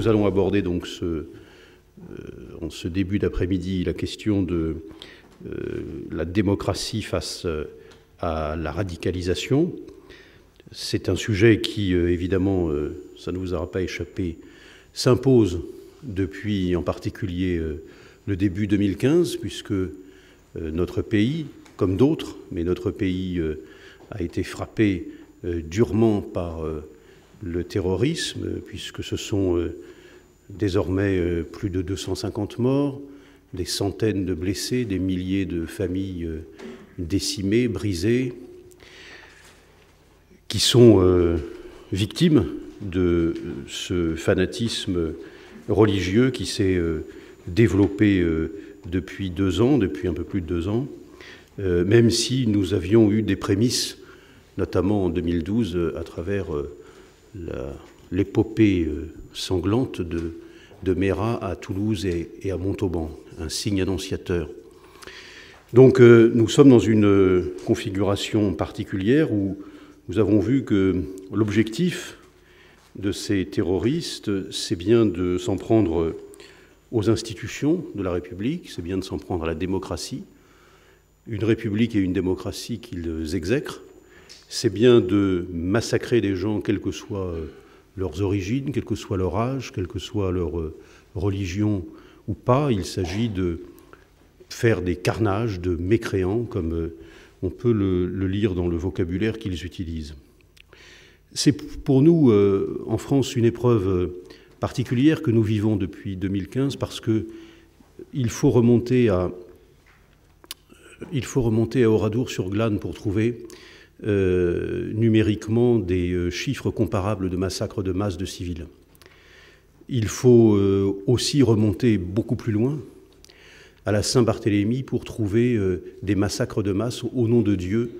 nous allons aborder donc ce, euh, en ce début d'après-midi la question de euh, la démocratie face euh, à la radicalisation. C'est un sujet qui, évidemment, ça ne vous aura pas échappé, s'impose depuis en particulier le début 2015, puisque notre pays, comme d'autres, mais notre pays a été frappé durement par le terrorisme, puisque ce sont euh, désormais euh, plus de 250 morts, des centaines de blessés, des milliers de familles euh, décimées, brisées, qui sont victimes de ce fanatisme religieux qui s'est développé depuis deux ans, depuis un peu plus de deux ans, même si nous avions eu des prémices, notamment en 2012, à travers l'épopée euh, sanglante de, de à Toulouse et, à Montauban, un signe annonciateur. Donc euh, nous sommes dans une euh, configuration particulière où nous avons vu que l'objectif de ces terroristes, c'est bien de s'en prendre aux institutions de la République, c'est bien de s'en prendre à la démocratie, une République et une démocratie qu'ils exècrent, c'est bien de massacrer des gens, quelles que soient euh, leurs origines, quel que soit leur âge, quelle que soit leur euh, religion ou pas. Il s'agit de faire des carnages de mécréants, comme euh, on peut le, lire dans le vocabulaire qu'ils utilisent. C'est pour nous, en France, une épreuve particulière que nous vivons depuis 2015 parce que il faut remonter à, il faut remonter à Oradour-sur-Glane pour trouver euh, numériquement des euh, chiffres comparables de massacres de masse de civils. Il faut euh, aussi remonter beaucoup plus loin à la Saint-Barthélemy pour trouver des massacres de masse au nom de Dieu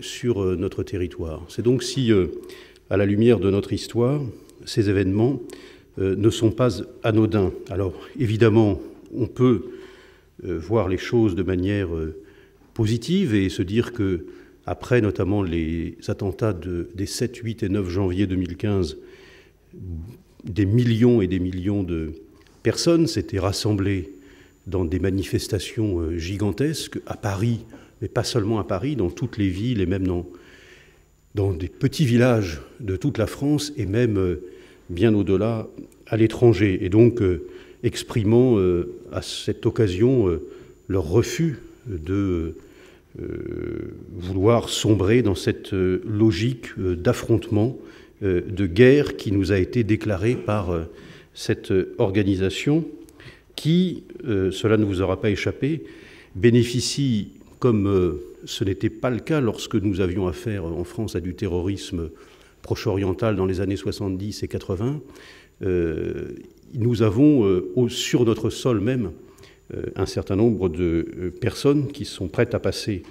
sur notre territoire. C'est donc si, à la lumière de notre histoire, ces événements ne sont pas anodins. Alors évidemment, on peut voir les choses de manière positive et se dire que après notamment les attentats de, des 7, 8 et 9 janvier 2015, des millions et des millions de personnes s'étaient rassemblées dans des manifestations euh, gigantesques à Paris, mais pas seulement à Paris, dans toutes les villes et même dans, dans des petits villages de toute la France et même euh, bien au-delà à l'étranger. Et donc euh, exprimant à cette occasion leur refus de euh, vouloir sombrer dans cette euh, logique euh, d'affrontement, de guerre qui nous a été déclarée par cette organisation qui, cela ne vous aura pas échappé, bénéficie, comme ce n'était pas le cas lorsque nous avions affaire en France à du terrorisme proche-oriental dans les années 70 et 80, nous avons, sur notre sol même, euh, un certain nombre de euh, personnes qui sont prêtes à passer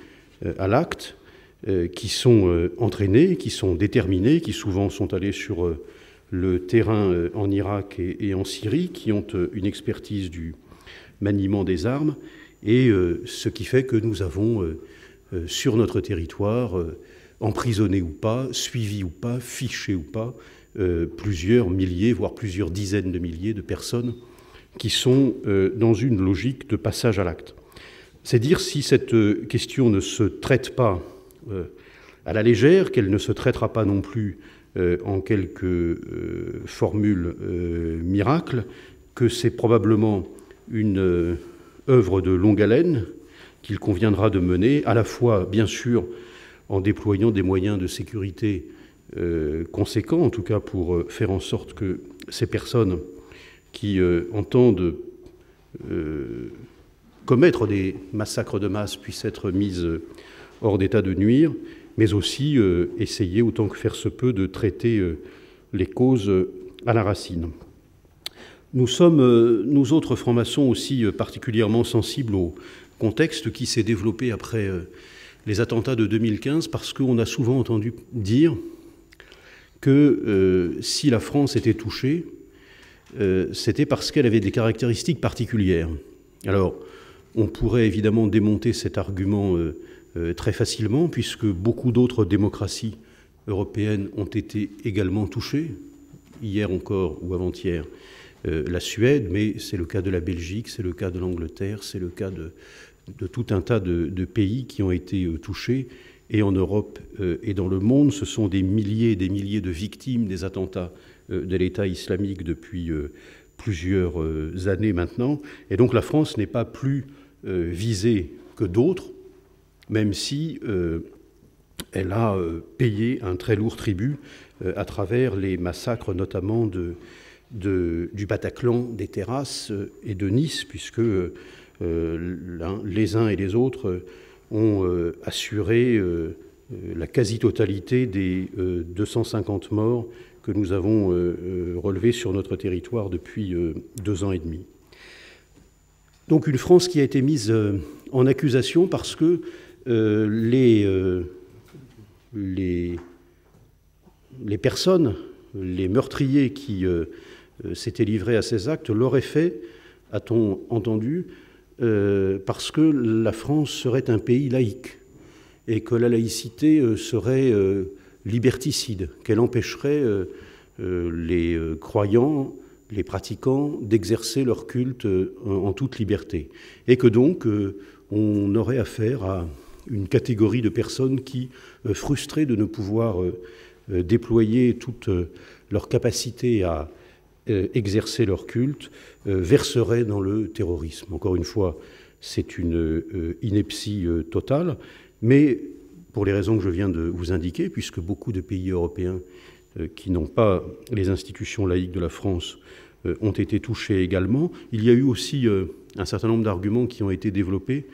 euh, à l'acte, qui sont entraînées, qui sont déterminées, qui souvent sont allées sur le terrain en Irak et, en Syrie, qui ont une expertise du maniement des armes, et ce qui fait que nous avons sur notre territoire, emprisonnés ou pas, suivis ou pas, fichés ou pas, plusieurs milliers, voire plusieurs dizaines de milliers de personnes qui sont euh, dans une logique de passage à l'acte. C'est dire si cette euh, question ne se traite pas euh, à la légère, qu'elle ne se traitera pas non plus en quelques formules miracles, que c'est probablement une œuvre de longue haleine qu'il conviendra de mener, à la fois, bien sûr, en déployant des moyens de sécurité conséquents, en tout cas pour faire en sorte que ces personnes qui euh, entendent euh, commettre des massacres de masse puissent être mises euh, hors d'état de nuire, mais aussi essayer autant que faire se peut de traiter les causes à la racine. Nous sommes, nous autres francs-maçons, aussi particulièrement sensibles au contexte qui s'est développé après les attentats de 2015 parce qu'on a souvent entendu dire que si la France était touchée, euh, c'était parce qu'elle avait des caractéristiques particulières. Alors, on pourrait évidemment démonter cet argument euh, euh, très facilement, puisque beaucoup d'autres démocraties européennes ont été également touchées, hier encore ou avant-hier, la Suède, mais c'est le cas de la Belgique, c'est le cas de l'Angleterre, c'est le cas de, tout un tas de, de pays qui ont été touchés et en Europe et dans le monde, ce sont des milliers et des milliers de victimes des attentats euh, de l'État islamique depuis euh, plusieurs euh, années maintenant. Et donc la France n'est pas plus visée que d'autres, même si elle a payé un très lourd tribut à travers les massacres notamment de, du Bataclan, des terrasses et de Nice, puisque les uns et les autres ont assuré la quasi-totalité des 250 morts que nous avons euh, euh, relevé sur notre territoire depuis euh, deux ans et demi. Donc une France qui a été mise en accusation parce que les, les, les personnes, les meurtriers qui s'étaient livrés à ces actes l'auraient fait, a-t-on entendu, parce que la France serait un pays laïque et que la laïcité serait liberticide, qu'elle empêcherait euh, euh, les euh, croyants, les pratiquants, d'exercer leur culte en toute liberté. Et que donc, on aurait affaire à une catégorie de personnes qui, frustrées de ne pouvoir déployer toute leur capacité à exercer leur culte, verseraient dans le terrorisme. Encore une fois, c'est une ineptie totale, mais pour les raisons que je viens de vous indiquer, puisque beaucoup de pays européens euh, qui n'ont pas les institutions laïques de la France euh, ont été touchés également. Il y a eu aussi euh, un certain nombre d'arguments qui ont été développés,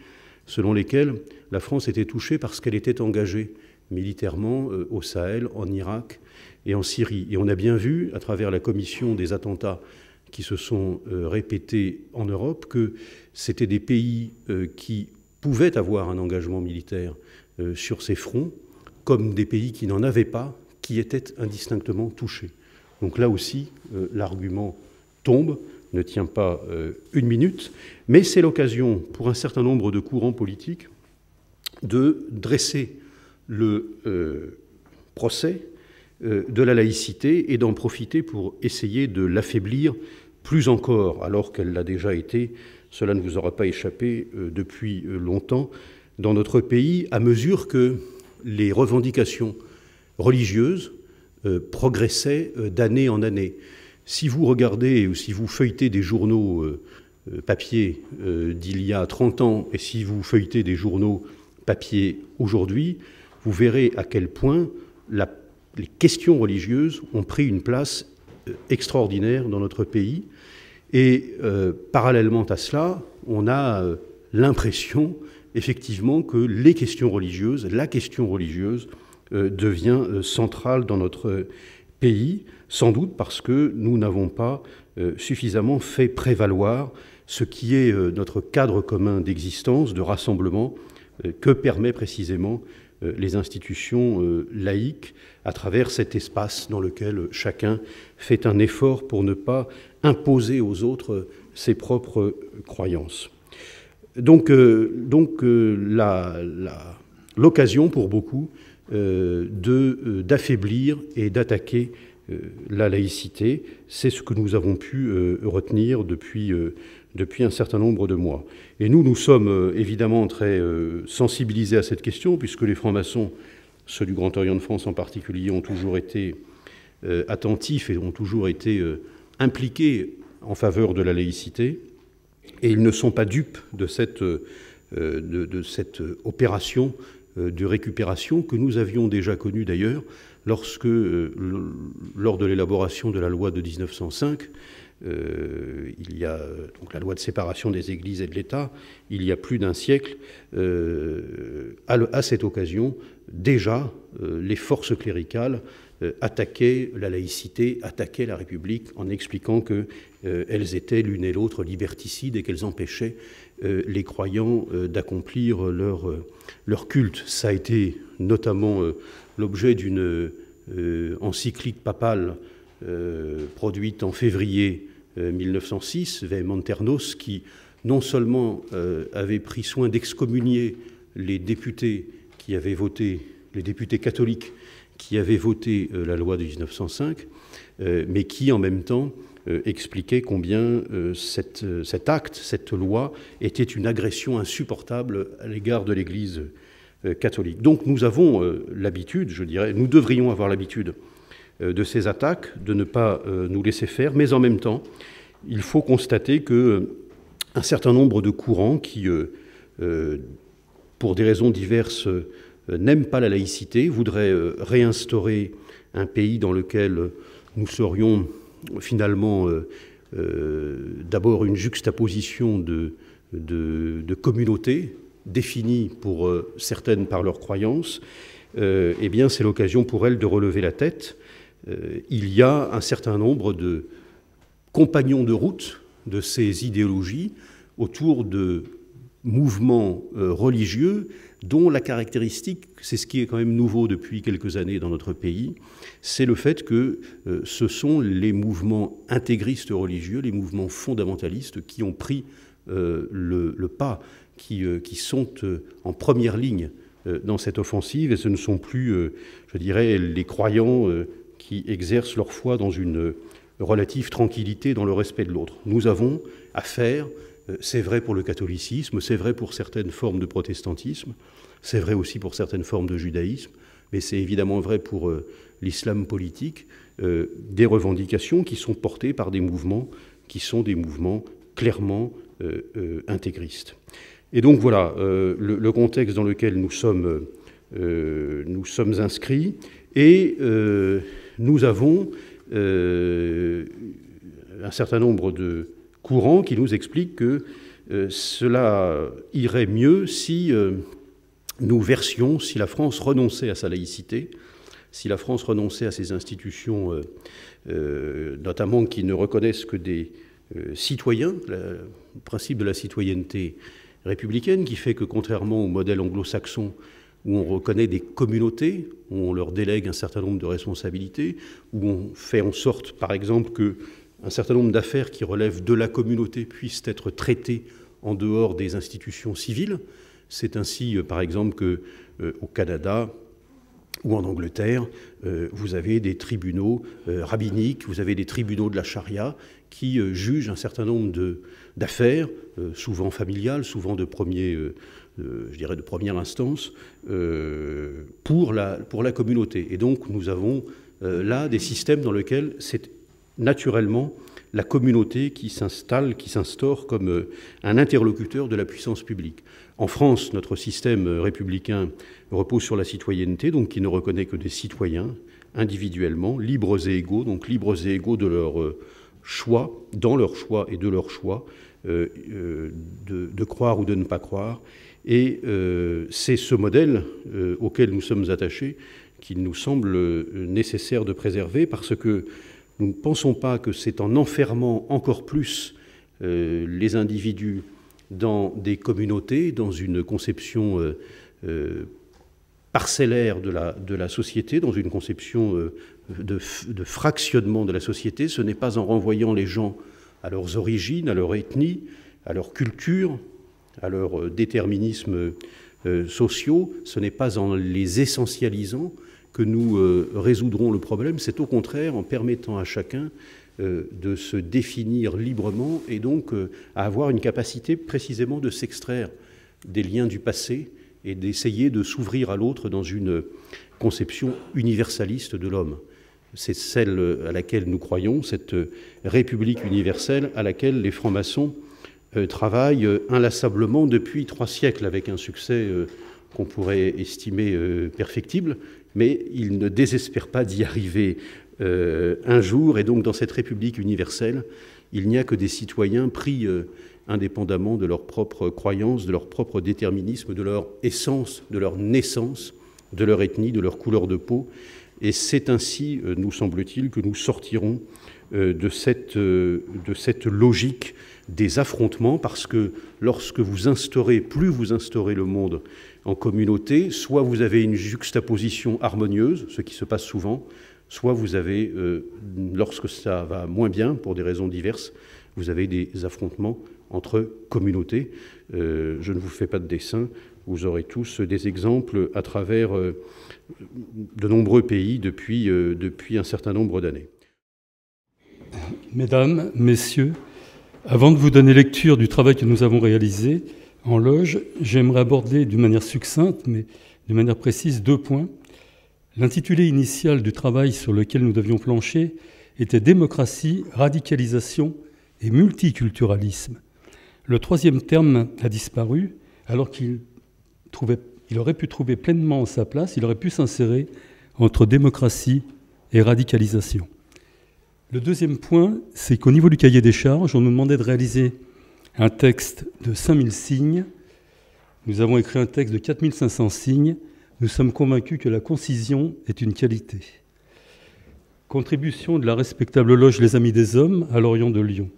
selon lesquels la France était touchée parce qu'elle était engagée militairement au Sahel, en Irak et en Syrie. Et on a bien vu, à travers la commission des attentats qui se sont répétés en Europe, que c'était des pays qui pouvaient avoir un engagement militaire euh, sur ces fronts, comme des pays qui n'en avaient pas, qui étaient indistinctement touchés. Donc là aussi, euh, l'argument tombe, ne tient pas euh, une minute, mais c'est l'occasion pour un certain nombre de courants politiques de dresser le procès de la laïcité et d'en profiter pour essayer de l'affaiblir plus encore, alors qu'elle l'a déjà été, cela ne vous aura pas échappé depuis longtemps, dans notre pays à mesure que les revendications religieuses euh, progressaient euh, d'année en année. Si vous regardez ou si vous feuilletez des journaux euh, papier d'il y a 30 ans et si vous feuilletez des journaux papier aujourd'hui, vous verrez à quel point les questions religieuses ont pris une place extraordinaire dans notre pays. Et parallèlement à cela, on a l'impression effectivement que les questions religieuses, la question religieuse, euh, devient euh, centrale dans notre euh, pays, sans doute parce que nous n'avons pas suffisamment fait prévaloir ce qui est notre cadre commun d'existence, de rassemblement, que permet précisément les institutions laïques à travers cet espace dans lequel chacun fait un effort pour ne pas imposer aux autres ses propres croyances donc, euh, donc euh, l'occasion pour beaucoup euh, d'affaiblir et d'attaquer la laïcité. C'est ce que nous avons pu retenir depuis, depuis un certain nombre de mois. Et nous, nous sommes évidemment très sensibilisés à cette question, puisque les francs-maçons, ceux du Grand Orient de France en particulier, ont toujours été attentifs et ont toujours été impliqués en faveur de la laïcité et ils ne sont pas dupes de cette, euh, opération euh, de récupération que nous avions déjà connue d'ailleurs lorsque, euh, lors de l'élaboration de la loi de 1905, il y a donc la loi de séparation des Églises et de l'État, il y a plus d'un siècle, à, cette occasion, déjà, les forces cléricales euh, attaquaient la laïcité, attaquaient la République en expliquant qu'elles euh, elles étaient l'une et l'autre liberticides et qu'elles empêchaient euh, les croyants d'accomplir leur, leur, culte. Ça a été notamment l'objet d'une encyclique papale produite en février 1906, Vehementernos, qui non seulement avait pris soin d'excommunier les députés qui avaient voté, les députés catholiques, qui avait voté euh, la loi de 1905, euh, mais qui en même temps euh, expliquait combien cet acte, cette loi, était une agression insupportable à l'égard de l'Église catholique. Donc nous avons l'habitude, je dirais, nous devrions avoir l'habitude de ces attaques, de ne pas nous laisser faire, mais en même temps, il faut constater qu'un certain nombre de courants qui, pour des raisons diverses, euh, n'aime pas la laïcité, voudrait euh, réinstaurer un pays dans lequel nous serions finalement euh, d'abord une juxtaposition de, de, communautés définies pour certaines par leurs croyances, eh bien c'est l'occasion pour elles de relever la tête. il y a un certain nombre de compagnons de route de ces idéologies autour de mouvements euh, religieux dont la caractéristique, c'est ce qui est quand même nouveau depuis quelques années dans notre pays, c'est le fait que euh, ce sont les mouvements intégristes religieux, les mouvements fondamentalistes qui ont pris euh, le, pas, qui, qui, sont en première ligne dans cette offensive, et ce ne sont plus, je dirais, les croyants qui exercent leur foi dans une relative tranquillité, dans le respect de l'autre. Nous avons affaire faire euh, c'est vrai pour le catholicisme, c'est vrai pour certaines formes de protestantisme, c'est vrai aussi pour certaines formes de judaïsme, mais c'est évidemment vrai pour euh, l'islam politique, euh, des revendications qui sont portées par des mouvements qui sont des mouvements clairement intégristes. Et donc voilà le, contexte dans lequel nous sommes, nous sommes inscrits et nous avons un certain nombre de, courant qui nous explique que euh, cela irait mieux si euh, nous versions, si la France renonçait à sa laïcité, si la France renonçait à ses institutions, euh, notamment qui ne reconnaissent que des citoyens, le principe de la citoyenneté républicaine qui fait que contrairement au modèle anglo-saxon, où on reconnaît des communautés, où on leur délègue un certain nombre de responsabilités, où on fait en sorte, par exemple, que un certain nombre d'affaires qui relèvent de la communauté puissent être traitées en dehors des institutions civiles. C'est ainsi, euh, par exemple, que euh, au Canada ou en Angleterre, euh, vous avez des tribunaux rabbiniques, vous avez des tribunaux de la charia qui jugent un certain nombre d'affaires, souvent familiales, souvent de premier, je dirais de première instance, pour la, pour la communauté. Et donc, nous avons là des systèmes dans lesquels c'est naturellement la communauté qui s'installe, qui s'instaure comme euh, un interlocuteur de la puissance publique. En France, notre système euh, républicain repose sur la citoyenneté, donc qui ne reconnaît que des citoyens individuellement, libres et égaux, donc libres et égaux de leur euh, choix, dans leur choix et de leur choix, de, croire ou de ne pas croire. Et c'est ce modèle auquel nous sommes attachés qu'il nous semble nécessaire de préserver parce que nous ne pensons pas que c'est en enfermant encore plus euh, les individus dans des communautés, dans une conception euh, euh, parcellaire de la, société, dans une conception de, de, fractionnement de la société. Ce n'est pas en renvoyant les gens à leurs origines, à leur ethnie, à leur culture, à leur déterminisme sociaux, ce n'est pas en les essentialisant, que nous euh, résoudrons le problème, c'est au contraire en permettant à chacun euh, de se définir librement et donc euh, à avoir une capacité précisément de s'extraire des liens du passé et d'essayer de s'ouvrir à l'autre dans une conception universaliste de l'homme. C'est celle à laquelle nous croyons, cette République universelle à laquelle les francs-maçons travaillent inlassablement depuis trois siècles avec un succès qu'on pourrait estimer perfectible, mais il ne désespère pas d'y arriver euh, un jour. Et donc, dans cette République universelle, il n'y a que des citoyens pris euh, indépendamment de leur propre croyances, de leur propre déterminisme, de leur essence, de leur naissance, de leur ethnie, de leur couleur de peau. Et c'est ainsi, euh, nous semble-t-il, que nous sortirons de cette, de cette logique des affrontements, parce que lorsque vous instaurez, plus vous instaurez le monde en communauté, soit vous avez une juxtaposition harmonieuse, ce qui se passe souvent, soit vous avez, euh, lorsque ça va moins bien, pour des raisons diverses, vous avez des affrontements entre communautés. Euh, je ne vous fais pas de dessin, vous aurez tous des exemples à travers euh, de nombreux pays depuis, depuis un certain nombre d'années. Mesdames, Messieurs, avant de vous donner lecture du travail que nous avons réalisé, en loge, j'aimerais aborder d'une manière succincte, mais de manière précise, deux points. L'intitulé initial du travail sur lequel nous devions plancher était Démocratie, radicalisation et multiculturalisme. Le troisième terme a disparu alors qu'il il aurait pu trouver pleinement sa place, il aurait pu s'insérer entre démocratie et radicalisation. Le deuxième point, c'est qu'au niveau du cahier des charges, on nous demandait de réaliser un texte de 5000 signes. Nous avons écrit un texte de 4500 signes. Nous sommes convaincus que la concision est une qualité. Contribution de la respectable loge Les Amis des Hommes à l'Orient de Lyon.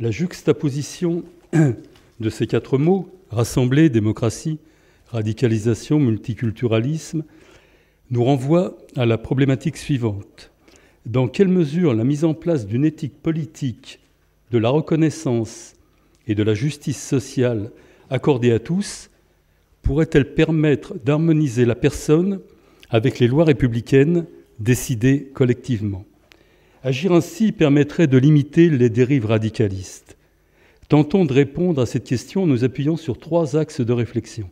La juxtaposition de ces quatre mots, rassemblée, démocratie, radicalisation, multiculturalisme, nous renvoie à la problématique suivante. Dans quelle mesure la mise en place d'une éthique politique de la reconnaissance et de la justice sociale accordée à tous pourrait-elle permettre d'harmoniser la personne avec les lois républicaines décidées collectivement Agir ainsi permettrait de limiter les dérives radicalistes. Tentons de répondre à cette question en nous appuyant sur trois axes de réflexion.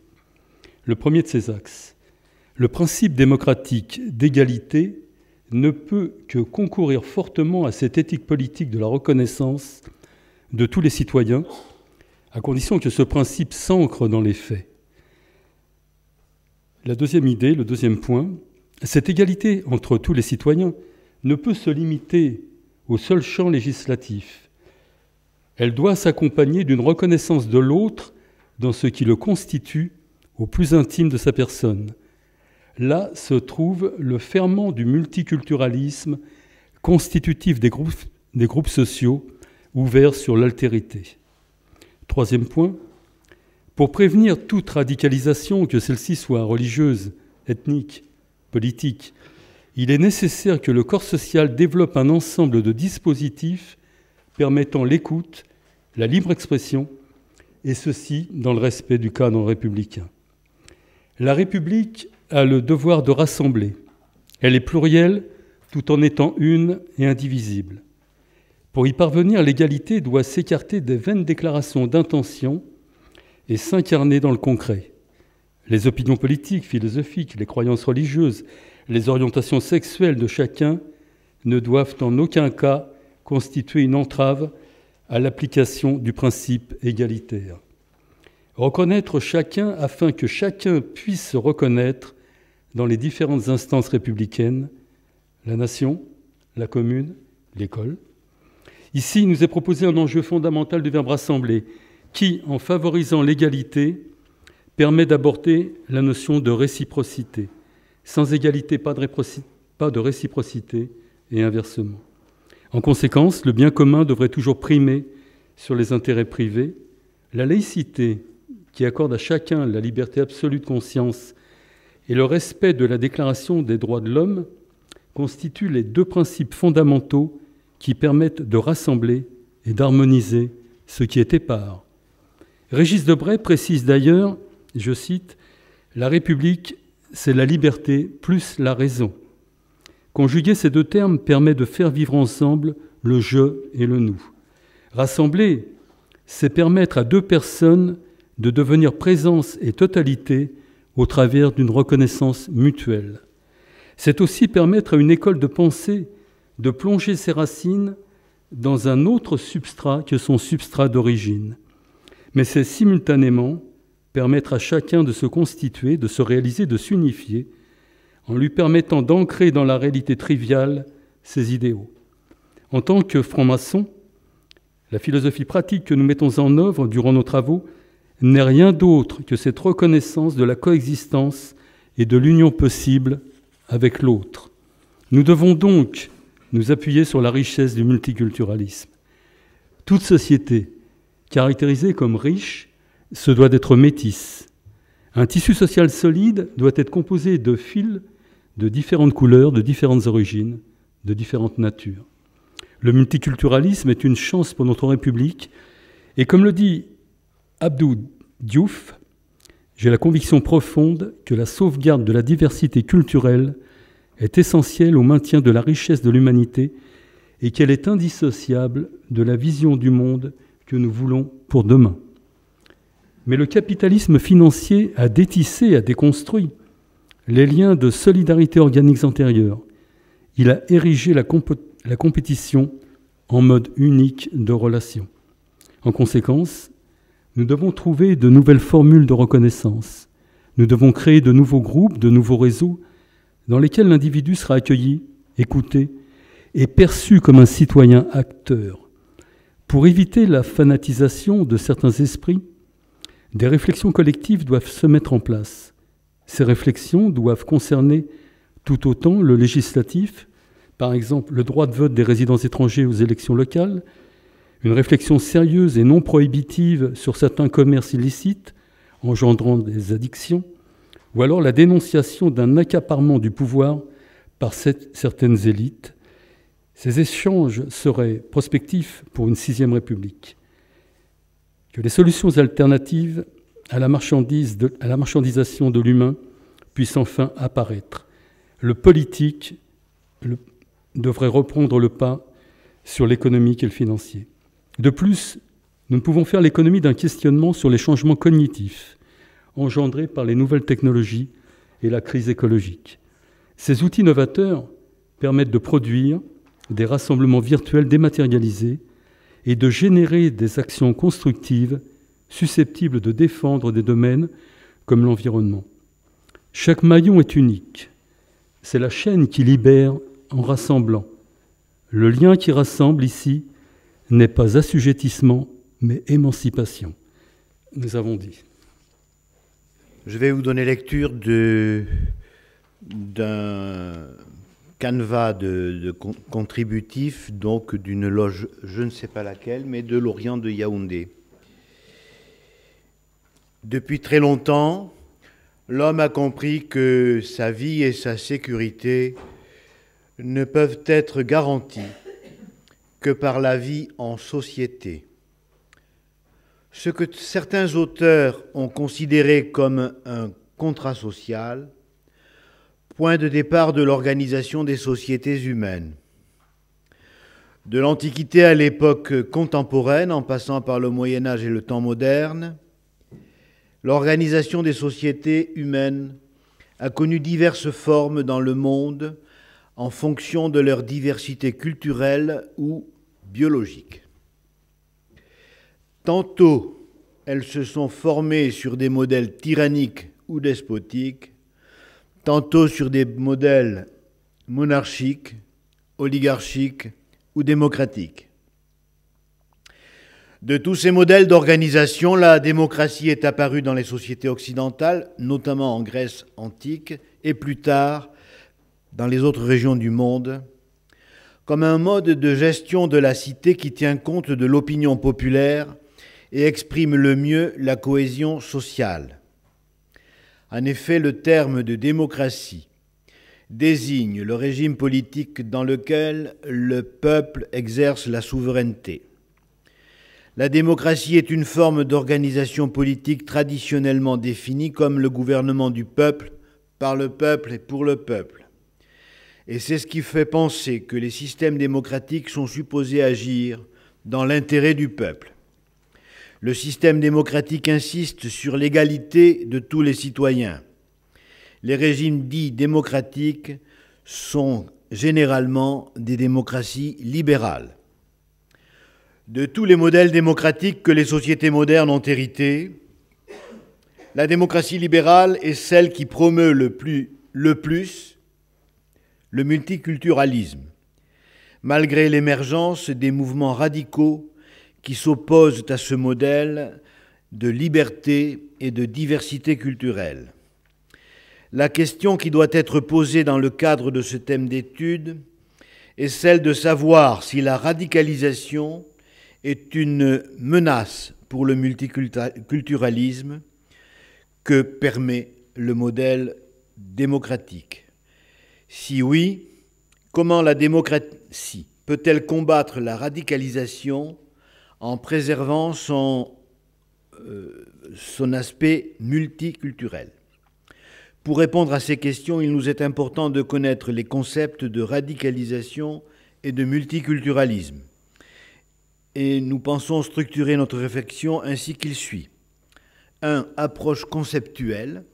Le premier de ces axes, le principe démocratique d'égalité ne peut que concourir fortement à cette éthique politique de la reconnaissance de tous les citoyens, à condition que ce principe s'ancre dans les faits. La deuxième idée, le deuxième point, cette égalité entre tous les citoyens ne peut se limiter au seul champ législatif. Elle doit s'accompagner d'une reconnaissance de l'autre dans ce qui le constitue au plus intime de sa personne, Là se trouve le ferment du multiculturalisme constitutif des groupes, sociaux ouverts sur l'altérité. Troisième point, pour prévenir toute radicalisation, que celle-ci soit religieuse, ethnique, politique, il est nécessaire que le corps social développe un ensemble de dispositifs permettant l'écoute, la libre expression, et ceci dans le respect du cadre républicain. La République a le devoir de rassembler. Elle est plurielle tout en étant une et indivisible. Pour y parvenir, l'égalité doit s'écarter des vaines déclarations d'intention et s'incarner dans le concret. Les opinions politiques, philosophiques, les croyances religieuses, les orientations sexuelles de chacun ne doivent en aucun cas constituer une entrave à l'application du principe égalitaire. Reconnaître chacun afin que chacun puisse se reconnaître dans les différentes instances républicaines, la nation, la commune, l'école. Ici, nous est proposé un enjeu fondamental du verbe rassembler, qui, en favorisant l'égalité, permet d'aborder la notion de réciprocité. Sans égalité, pas de, réciprocité et inversement. En conséquence, le bien commun devrait toujours primer sur les intérêts privés. La laïcité, qui accorde à chacun la liberté absolue de conscience et le respect de la Déclaration des droits de l'homme constituent les deux principes fondamentaux qui permettent de rassembler et d'harmoniser ce qui est épars. Régis Debray précise d'ailleurs, je cite, La République, c'est la liberté plus la raison. Conjuguer ces deux termes permet de faire vivre ensemble le je et le nous. Rassembler, c'est permettre à deux personnes de devenir présence et totalité au travers d'une reconnaissance mutuelle. C'est aussi permettre à une école de pensée de plonger ses racines dans un autre substrat que son substrat d'origine. Mais c'est simultanément permettre à chacun de se constituer, de se réaliser, de s'unifier, en lui permettant d'ancrer dans la réalité triviale ses idéaux. En tant que franc-maçon, la philosophie pratique que nous mettons en œuvre durant nos travaux n'est rien d'autre que cette reconnaissance de la coexistence et de l'union possible avec l'autre. Nous devons donc nous appuyer sur la richesse du multiculturalisme. Toute société, caractérisée comme riche, se doit d'être métisse. Un tissu social solide doit être composé de fils de différentes couleurs, de différentes origines, de différentes natures. Le multiculturalisme est une chance pour notre République et comme le dit Abdou Diouf, j'ai la conviction profonde que la sauvegarde de la diversité culturelle est essentielle au maintien de la richesse de l'humanité et qu'elle est indissociable de la vision du monde que nous voulons pour demain. Mais le capitalisme financier a détissé, a déconstruit les liens de solidarité organique antérieurs. Il a érigé la compétition en mode unique de relation. En conséquence, nous devons trouver de nouvelles formules de reconnaissance. Nous devons créer de nouveaux groupes, de nouveaux réseaux, dans lesquels l'individu sera accueilli, écouté et perçu comme un citoyen acteur. Pour éviter la fanatisation de certains esprits, des réflexions collectives doivent se mettre en place. Ces réflexions doivent concerner tout autant le législatif, par exemple le droit de vote des résidents étrangers aux élections locales, une réflexion sérieuse et non prohibitive sur certains commerces illicites, engendrant des addictions, ou alors la dénonciation d'un accaparement du pouvoir par certaines élites. Ces échanges seraient prospectifs pour une sixième République. Que les solutions alternatives à la, marchandise la marchandisation de l'humain puissent enfin apparaître. Le politique devrait reprendre le pas sur l'économique et le financier. De plus, nous ne pouvons faire l'économie d'un questionnement sur les changements cognitifs engendrés par les nouvelles technologies et la crise écologique. Ces outils novateurs permettent de produire des rassemblements virtuels dématérialisés et de générer des actions constructives susceptibles de défendre des domaines comme l'environnement. Chaque maillon est unique. C'est la chaîne qui libère en rassemblant. Le lien qui rassemble ici n'est pas assujettissement, mais émancipation. Nous avons dit. Je vais vous donner lecture d'un canevas de, contributif, donc d'une loge, je ne sais pas laquelle, mais de l'Orient de Yaoundé. Depuis très longtemps, l'homme a compris que sa vie et sa sécurité ne peuvent être garanties que par la vie en société. Ce que certains auteurs ont considéré comme un contrat social, point de départ de l'organisation des sociétés humaines. De l'Antiquité à l'époque contemporaine, en passant par le Moyen Âge et le temps moderne, l'organisation des sociétés humaines a connu diverses formes dans le monde en fonction de leur diversité culturelle ou biologiques. Tantôt, elles se sont formées sur des modèles tyranniques ou despotiques, tantôt sur des modèles monarchiques, oligarchiques ou démocratiques. De tous ces modèles d'organisation, la démocratie est apparue dans les sociétés occidentales, notamment en Grèce antique, et plus tard dans les autres régions du monde, comme un mode de gestion de la cité qui tient compte de l'opinion populaire et exprime le mieux la cohésion sociale. En effet, le terme de démocratie désigne le régime politique dans lequel le peuple exerce la souveraineté. La démocratie est une forme d'organisation politique traditionnellement définie comme le gouvernement du peuple, par le peuple et pour le peuple et c'est ce qui fait penser que les systèmes démocratiques sont supposés agir dans l'intérêt du peuple. Le système démocratique insiste sur l'égalité de tous les citoyens. Les régimes dits démocratiques sont généralement des démocraties libérales. De tous les modèles démocratiques que les sociétés modernes ont hérités, la démocratie libérale est celle qui promeut le plus, le multiculturalisme. Malgré l'émergence des mouvements radicaux qui s'opposent à ce modèle de liberté et de diversité culturelle. La question qui doit être posée dans le cadre de ce thème d'étude est celle de savoir si la radicalisation est une menace pour le multiculturalisme que permet le modèle démocratique. Si oui, comment la démocratie peut-elle combattre la radicalisation en préservant son, euh, aspect multiculturel Pour répondre à ces questions, il nous est important de connaître les concepts de radicalisation et de multiculturalisme. Et nous pensons structurer notre réflexion ainsi qu'il suit. 1. Approche conceptuelle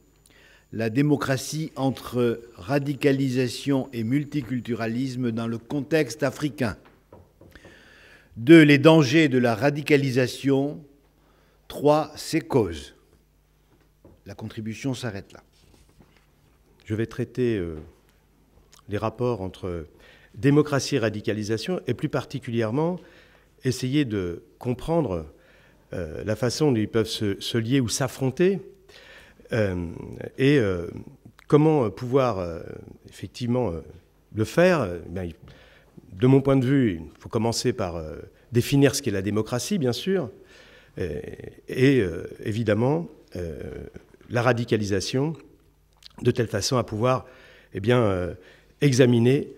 la démocratie entre radicalisation et multiculturalisme dans le contexte africain. Deux, Les dangers de la radicalisation. Trois, Ses causes. La contribution s'arrête là. Je vais traiter euh, les rapports entre démocratie et radicalisation, et plus particulièrement essayer de comprendre euh, la façon dont ils peuvent se lier ou s'affronter euh, et euh, comment euh, pouvoir effectivement le faire eh De mon point de vue, il faut commencer par définir ce qu'est la démocratie, bien sûr, et, évidemment la radicalisation, de telle façon à pouvoir eh bien, examiner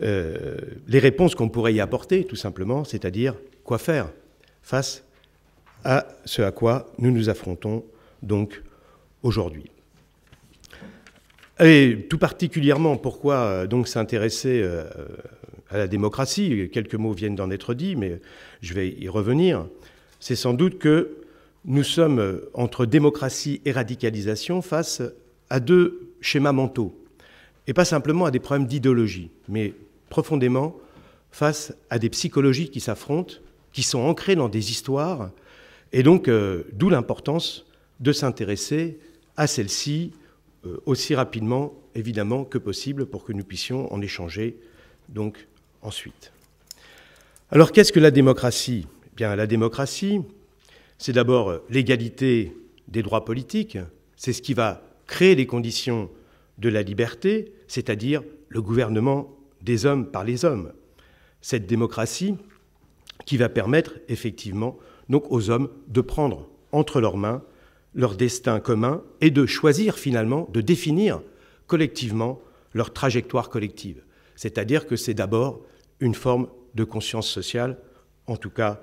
les réponses qu'on pourrait y apporter, tout simplement, c'est-à-dire quoi faire face à ce à quoi nous nous affrontons donc aujourd'hui. Et tout particulièrement, pourquoi euh, donc s'intéresser euh, à la démocratie Quelques mots viennent d'en être dits, mais je vais y revenir. C'est sans doute que nous sommes euh, entre démocratie et radicalisation face à deux schémas mentaux, et pas simplement à des problèmes d'idéologie, mais profondément face à des psychologies qui s'affrontent, qui sont ancrées dans des histoires, et donc d'où l'importance de s'intéresser à celle-ci euh, aussi rapidement, évidemment, que possible pour que nous puissions en échanger donc ensuite. Alors qu'est-ce que la démocratie eh Bien, la démocratie, c'est d'abord l'égalité des droits politiques, c'est ce qui va créer les conditions de la liberté, c'est-à-dire le gouvernement des hommes par les hommes. Cette démocratie qui va permettre effectivement donc aux hommes de prendre entre leurs mains leur destin commun et de choisir finalement, de définir collectivement leur trajectoire collective. C'est-à-dire que c'est d'abord une forme de conscience sociale, en tout cas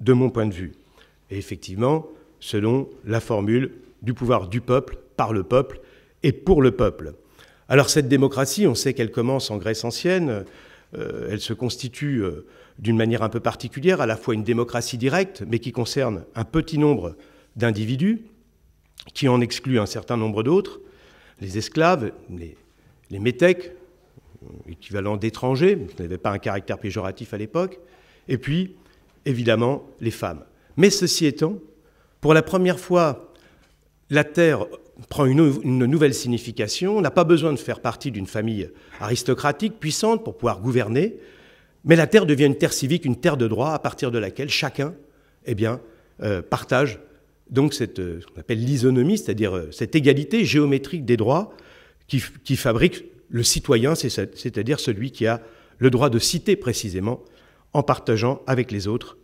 de mon point de vue. Et effectivement, selon la formule du pouvoir du peuple, par le peuple et pour le peuple. Alors cette démocratie, on sait qu'elle commence en Grèce ancienne, euh, elle se constitue euh, d'une manière un peu particulière, à la fois une démocratie directe, mais qui concerne un petit nombre d'individus, qui en exclut un certain nombre d'autres, les esclaves, les, métèques, équivalent d'étrangers, qui n'avait pas un caractère péjoratif à l'époque, et puis, évidemment, les femmes. Mais ceci étant, pour la première fois, la terre prend une, nouvelle signification, on n'a pas besoin de faire partie d'une famille aristocratique puissante pour pouvoir gouverner, mais la terre devient une terre civique, une terre de droit à partir de laquelle chacun eh bien, euh, partage donc cette, euh, ce qu'on appelle l'isonomie, c'est-à-dire euh, cette égalité géométrique des droits qui, fabrique le citoyen, c'est-à-dire celui qui a le droit de citer précisément en partageant avec les autres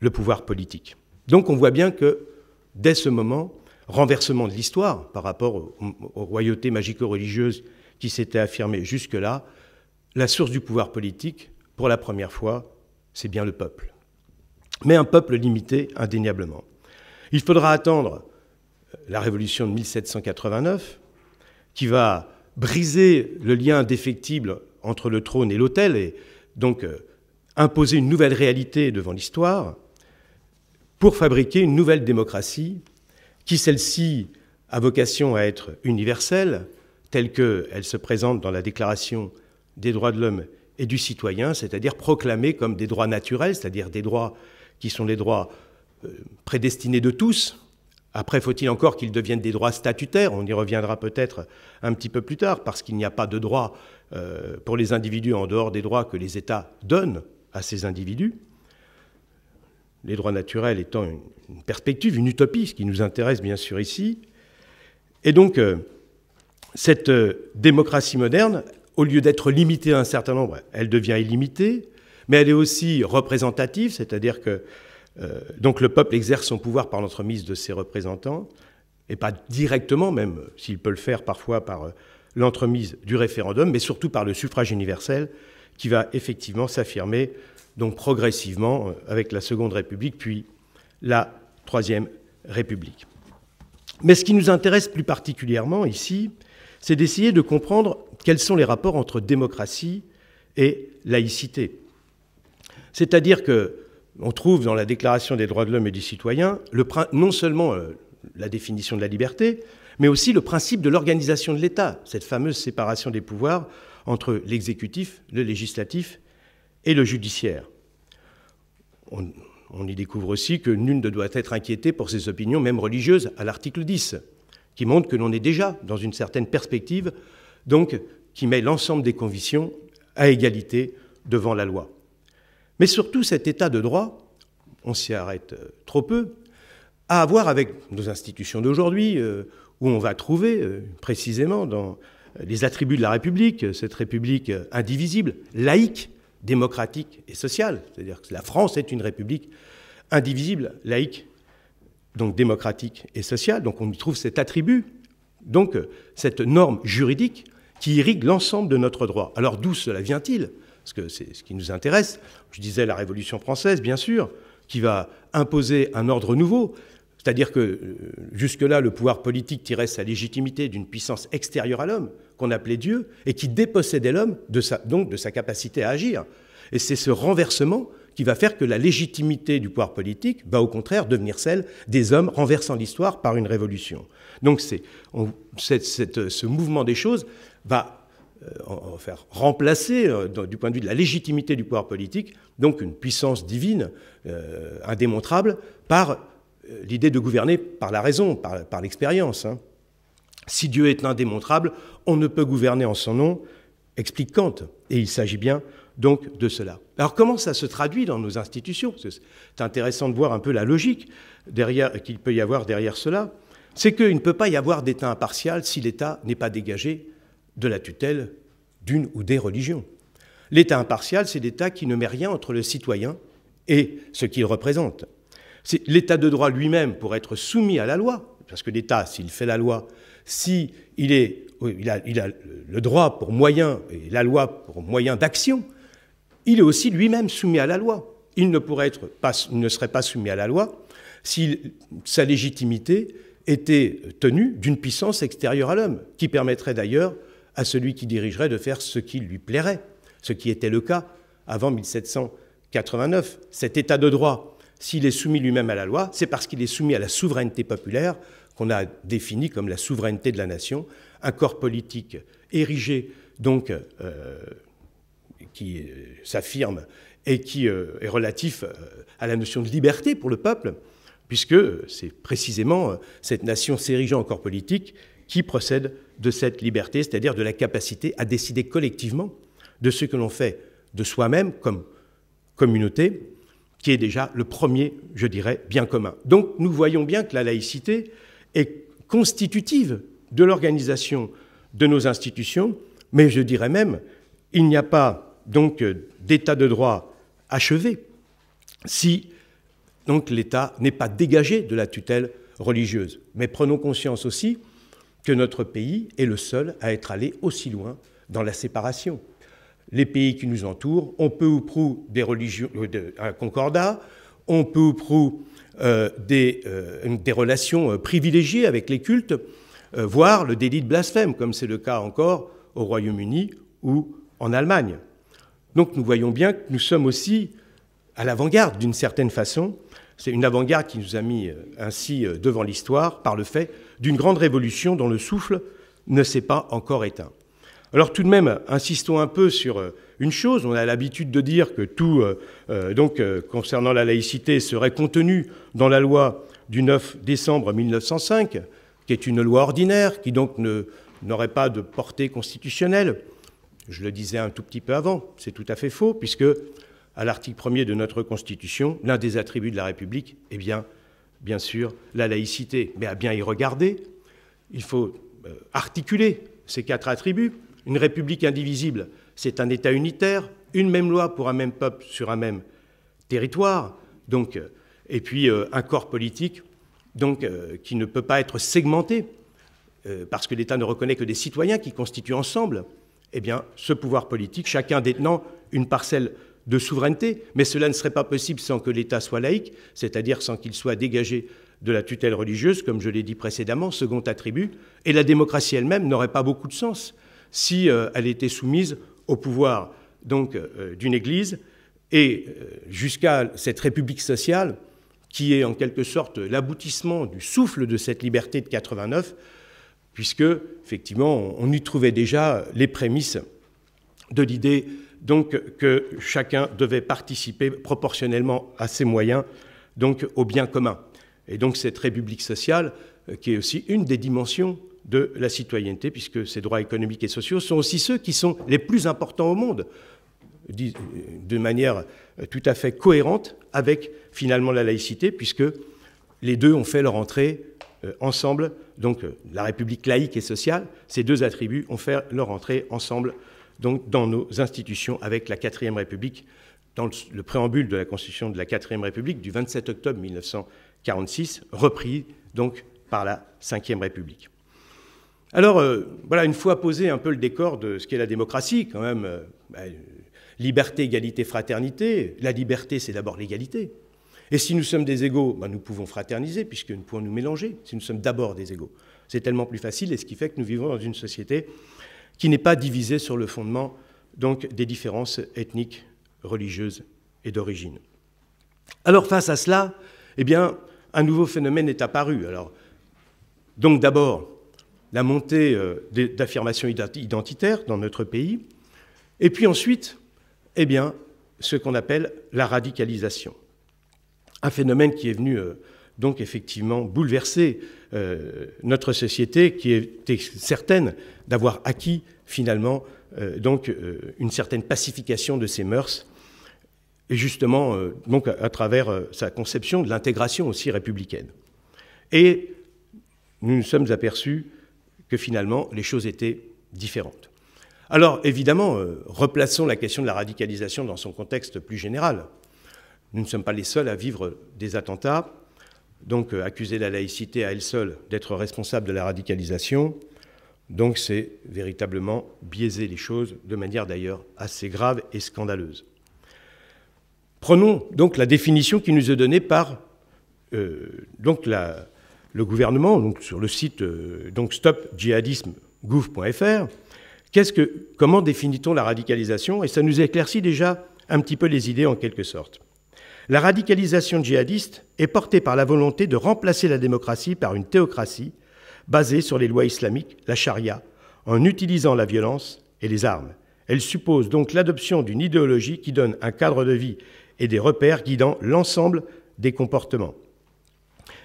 le pouvoir politique. Donc on voit bien que dès ce moment, renversement de l'histoire par rapport aux, aux royautés magico-religieuses qui s'étaient affirmées jusque-là, la source du pouvoir politique, pour la première fois, c'est bien le peuple. Mais un peuple limité, indéniablement. Il faudra attendre la révolution de 1789, qui va briser le lien défectible entre le trône et l'autel, et donc euh, imposer une nouvelle réalité devant l'histoire, pour fabriquer une nouvelle démocratie, qui celle-ci a vocation à être universelle, telle qu'elle se présente dans la Déclaration des droits de l'homme et du citoyen, c'est-à-dire proclamée comme des droits naturels, c'est-à-dire des droits qui sont les droits euh, prédestinés de tous. Après, faut-il encore qu'ils deviennent des droits statutaires On y reviendra peut-être un petit peu plus tard, parce qu'il n'y a pas de droit euh, pour les individus en dehors des droits que les États donnent à ces individus. Les droits naturels étant une perspective, une utopie, ce qui nous intéresse bien sûr ici. Et donc, euh, cette démocratie moderne, au lieu d'être limitée à un certain nombre, elle devient illimitée, mais elle est aussi représentative, c'est-à-dire que euh, donc le peuple exerce son pouvoir par l'entremise de ses représentants, et pas directement même, s'il peut le faire parfois par euh, l'entremise du référendum, mais surtout par le suffrage universel, qui va effectivement s'affirmer donc progressivement euh, avec la Seconde République, puis la Troisième République. Mais ce qui nous intéresse plus particulièrement ici, c'est d'essayer de comprendre quels sont les rapports entre démocratie et laïcité. C'est-à-dire que on trouve dans la Déclaration des droits de l'homme et du citoyen non seulement euh, la définition de la liberté, mais aussi le principe de l'organisation de l'État, cette fameuse séparation des pouvoirs entre l'exécutif, le législatif et le judiciaire. On, on y découvre aussi que nul ne doit être inquiété pour ses opinions, même religieuses, à l'article 10, qui montre que l'on est déjà dans une certaine perspective, donc qui met l'ensemble des convictions à égalité devant la loi. Mais surtout, cet état de droit, on s'y arrête euh, trop peu, a à voir avec nos institutions d'aujourd'hui, euh, où on va trouver euh, précisément dans les attributs de la République, cette République indivisible, laïque, démocratique et sociale. C'est-à-dire que la France est une République indivisible, laïque, donc démocratique et sociale. Donc on y trouve cet attribut, donc cette norme juridique qui irrigue l'ensemble de notre droit. Alors d'où cela vient-il parce que c'est ce qui nous intéresse. Je disais la Révolution française, bien sûr, qui va imposer un ordre nouveau. C'est-à-dire que euh, jusque-là, le pouvoir politique tirait sa légitimité d'une puissance extérieure à l'homme, qu'on appelait Dieu, et qui dépossédait l'homme de sa, donc de sa capacité à agir. Et c'est ce renversement qui va faire que la légitimité du pouvoir politique va au contraire devenir celle des hommes renversant l'histoire par une révolution. Donc c'est, ce mouvement des choses va euh, en, faire remplacer, euh, du point de vue de la légitimité du pouvoir politique, donc une puissance divine, euh, indémontrable, par l'idée de gouverner par la raison, par, l'expérience. Hein. Si Dieu est indémontrable, on ne peut gouverner en son nom, explique Kant. Et il s'agit bien donc de cela. Alors comment ça se traduit dans nos institutions C'est intéressant de voir un peu la logique qu'il peut y avoir derrière cela. C'est qu'il ne peut pas y avoir d'État impartial si l'État n'est pas dégagé de la tutelle d'une ou des religions. L'État impartial, c'est l'État qui ne met rien entre le citoyen et ce qu'il représente. C'est l'État de droit lui-même, pour être soumis à la loi, parce que l'État, s'il fait la loi, s'il a, le droit pour moyen et la loi pour moyen d'action, il est aussi lui-même soumis à la loi. Il ne, pourrait être pas, ne serait pas soumis à la loi si sa légitimité était tenue d'une puissance extérieure à l'homme, qui permettrait d'ailleurs à celui qui dirigerait de faire ce qui lui plairait, ce qui était le cas avant 1789. Cet état de droit, s'il est soumis lui-même à la loi, c'est parce qu'il est soumis à la souveraineté populaire qu'on a définie comme la souveraineté de la nation, un corps politique érigé, donc euh, qui euh, s'affirme et qui euh, est relatif à la notion de liberté pour le peuple, puisque c'est précisément cette nation s'érigeant en corps politique qui procède de cette liberté, c'est-à-dire de la capacité à décider collectivement de ce que l'on fait de soi-même comme communauté, qui est déjà le premier, je dirais, bien commun. Donc nous voyons bien que la laïcité est constitutive de l'organisation de nos institutions, mais je dirais même, il n'y a pas donc d'état de droit achevé si donc l'État n'est pas dégagé de la tutelle religieuse. Mais prenons conscience aussi que notre pays est le seul à être allé aussi loin dans la séparation. Les pays qui nous entourent ont peu ou prou des religions, euh, un concordat, ont peu ou prou euh, euh, des, relations privilégiées avec les cultes, voire le délit de blasphème, comme c'est le cas encore au Royaume-Uni ou en Allemagne. Donc nous voyons bien que nous sommes aussi à l'avant-garde d'une certaine façon. C'est une avant-garde qui nous a mis ainsi devant l'histoire par le fait d'une grande révolution dont le souffle ne s'est pas encore éteint. Alors tout de même, insistons un peu sur euh, une chose, on a l'habitude de dire que tout, euh, euh, donc, concernant la laïcité, serait contenu dans la loi du 9 décembre 1905, qui est une loi ordinaire, qui donc n'aurait pas de portée constitutionnelle. Je le disais un tout petit peu avant, c'est tout à fait faux, puisque à l'article 1er de notre Constitution, l'un des attributs de la République, eh bien, bien sûr, la laïcité. Mais à bien y regarder, il faut euh, articuler ces quatre attributs. Une république indivisible, c'est un État unitaire, une même loi pour un même peuple sur un même territoire, euh, et puis euh, un corps politique donc, qui ne peut pas être segmenté, parce que l'État ne reconnaît que des citoyens qui constituent ensemble eh ce pouvoir politique, chacun détenant une parcelle de souveraineté, mais cela ne serait pas possible sans que l'État soit laïque, c'est-à-dire sans qu'il soit dégagé de la tutelle religieuse, comme je l'ai dit précédemment, second attribut, et la démocratie elle-même n'aurait pas beaucoup de sens si euh, elle était soumise au pouvoir donc euh, euh, d'une Église et jusqu'à cette République sociale qui est en quelque sorte l'aboutissement du souffle de cette liberté de 89, puisque effectivement on, y trouvait déjà les prémices de l'idée donc que chacun devait participer proportionnellement à ses moyens, donc au bien commun. Et donc cette république sociale, euh, qui est aussi une des dimensions de la citoyenneté, puisque ces droits économiques et sociaux sont aussi ceux qui sont les plus importants au monde, de manière euh, tout à fait cohérente avec finalement la laïcité, puisque les deux ont fait leur entrée euh, ensemble, donc la République laïque et sociale, ces deux attributs ont fait leur entrée ensemble donc dans nos institutions avec la 4ème République, dans le, préambule de la Constitution de la 4ème République du 27 octobre 1946, repris donc par la 5 République. Alors, euh, voilà, une fois posé un peu le décor de ce qu'est la démocratie, quand même, euh, bah, euh, liberté, égalité, fraternité. La liberté, c'est d'abord l'égalité. Et si nous sommes des égaux, bah, nous pouvons fraterniser puisque nous pouvons nous mélanger. Si nous sommes d'abord des égaux, c'est tellement plus facile et ce qui fait que nous vivons dans une société qui n'est pas divisé sur le fondement donc, des différences ethniques, religieuses et d'origine. Alors face à cela, eh bien, un nouveau phénomène est apparu. Alors, donc d'abord, la montée euh, d'affirmations identitaires dans notre pays, et puis ensuite, eh bien, ce qu'on appelle la radicalisation. Un phénomène qui est venu euh, donc effectivement bouleverser euh, notre société qui était certaine d'avoir acquis finalement euh, donc euh, une certaine pacification de ses mœurs et justement donc à travers sa conception de l'intégration aussi républicaine. Et nous nous sommes aperçus que finalement les choses étaient différentes. Alors évidemment, replaçons la question de la radicalisation dans son contexte plus général. Nous ne sommes pas les seuls à vivre des attentats. Donc euh, accuser la laïcité à elle seule d'être responsable de la radicalisation, donc c'est véritablement biaiser les choses de manière d'ailleurs assez grave et scandaleuse. Prenons donc la définition qui nous est donnée par euh, donc le gouvernement, donc sur le site euh, stopdjihadisme.gouv.fr. quest que, comment définit-on la radicalisation Et ça nous éclaircit déjà un petit peu les idées en quelque sorte. La radicalisation djihadiste est portée par la volonté de remplacer la démocratie par une théocratie basée sur les lois islamiques, la charia, en utilisant la violence et les armes. Elle suppose donc l'adoption d'une idéologie qui donne un cadre de vie et des repères guidant l'ensemble des comportements.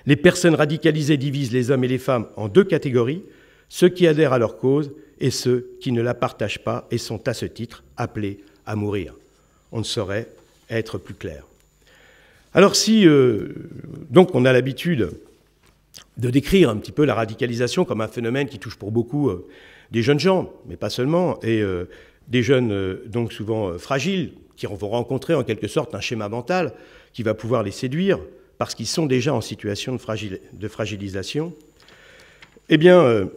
Les personnes radicalisées divisent les hommes et les femmes en deux catégories, ceux qui adhèrent à leur cause et ceux qui ne la partagent pas et sont à ce titre appelés à mourir. On ne saurait être plus clair. Alors si euh, donc on a l'habitude de décrire un petit peu la radicalisation comme un phénomène qui touche pour beaucoup euh, des jeunes gens, mais pas seulement, et euh, des jeunes donc souvent fragiles qui vont rencontrer en quelque sorte un schéma mental qui va pouvoir les séduire parce qu'ils sont déjà en situation de fragilisation. Eh bien,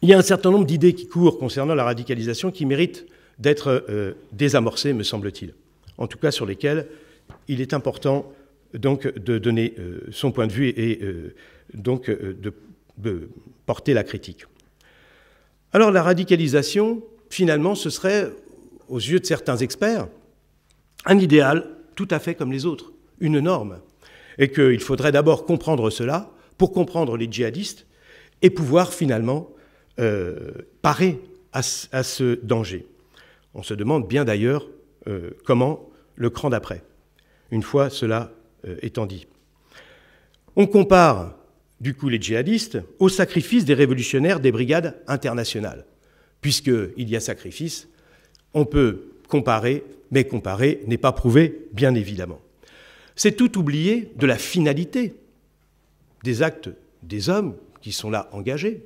il y a un certain nombre d'idées qui courent concernant la radicalisation qui méritent d'être désamorcées, me semble-t-il. En tout cas, sur lesquelles il est important donc de donner euh, son point de vue et, euh, donc euh, de, porter la critique. Alors la radicalisation, finalement, ce serait, aux yeux de certains experts, un idéal tout à fait comme les autres, une norme, et qu'il faudrait d'abord comprendre cela pour comprendre les djihadistes et pouvoir finalement parer à, ce danger. On se demande bien d'ailleurs comment le cran d'après une fois cela euh, étant dit. On compare du coup les djihadistes au sacrifice des révolutionnaires des brigades internationales. Puisqu'il y a sacrifice, on peut comparer, mais comparer n'est pas prouvé, bien évidemment. C'est tout oublier de la finalité des actes des hommes qui sont là engagés.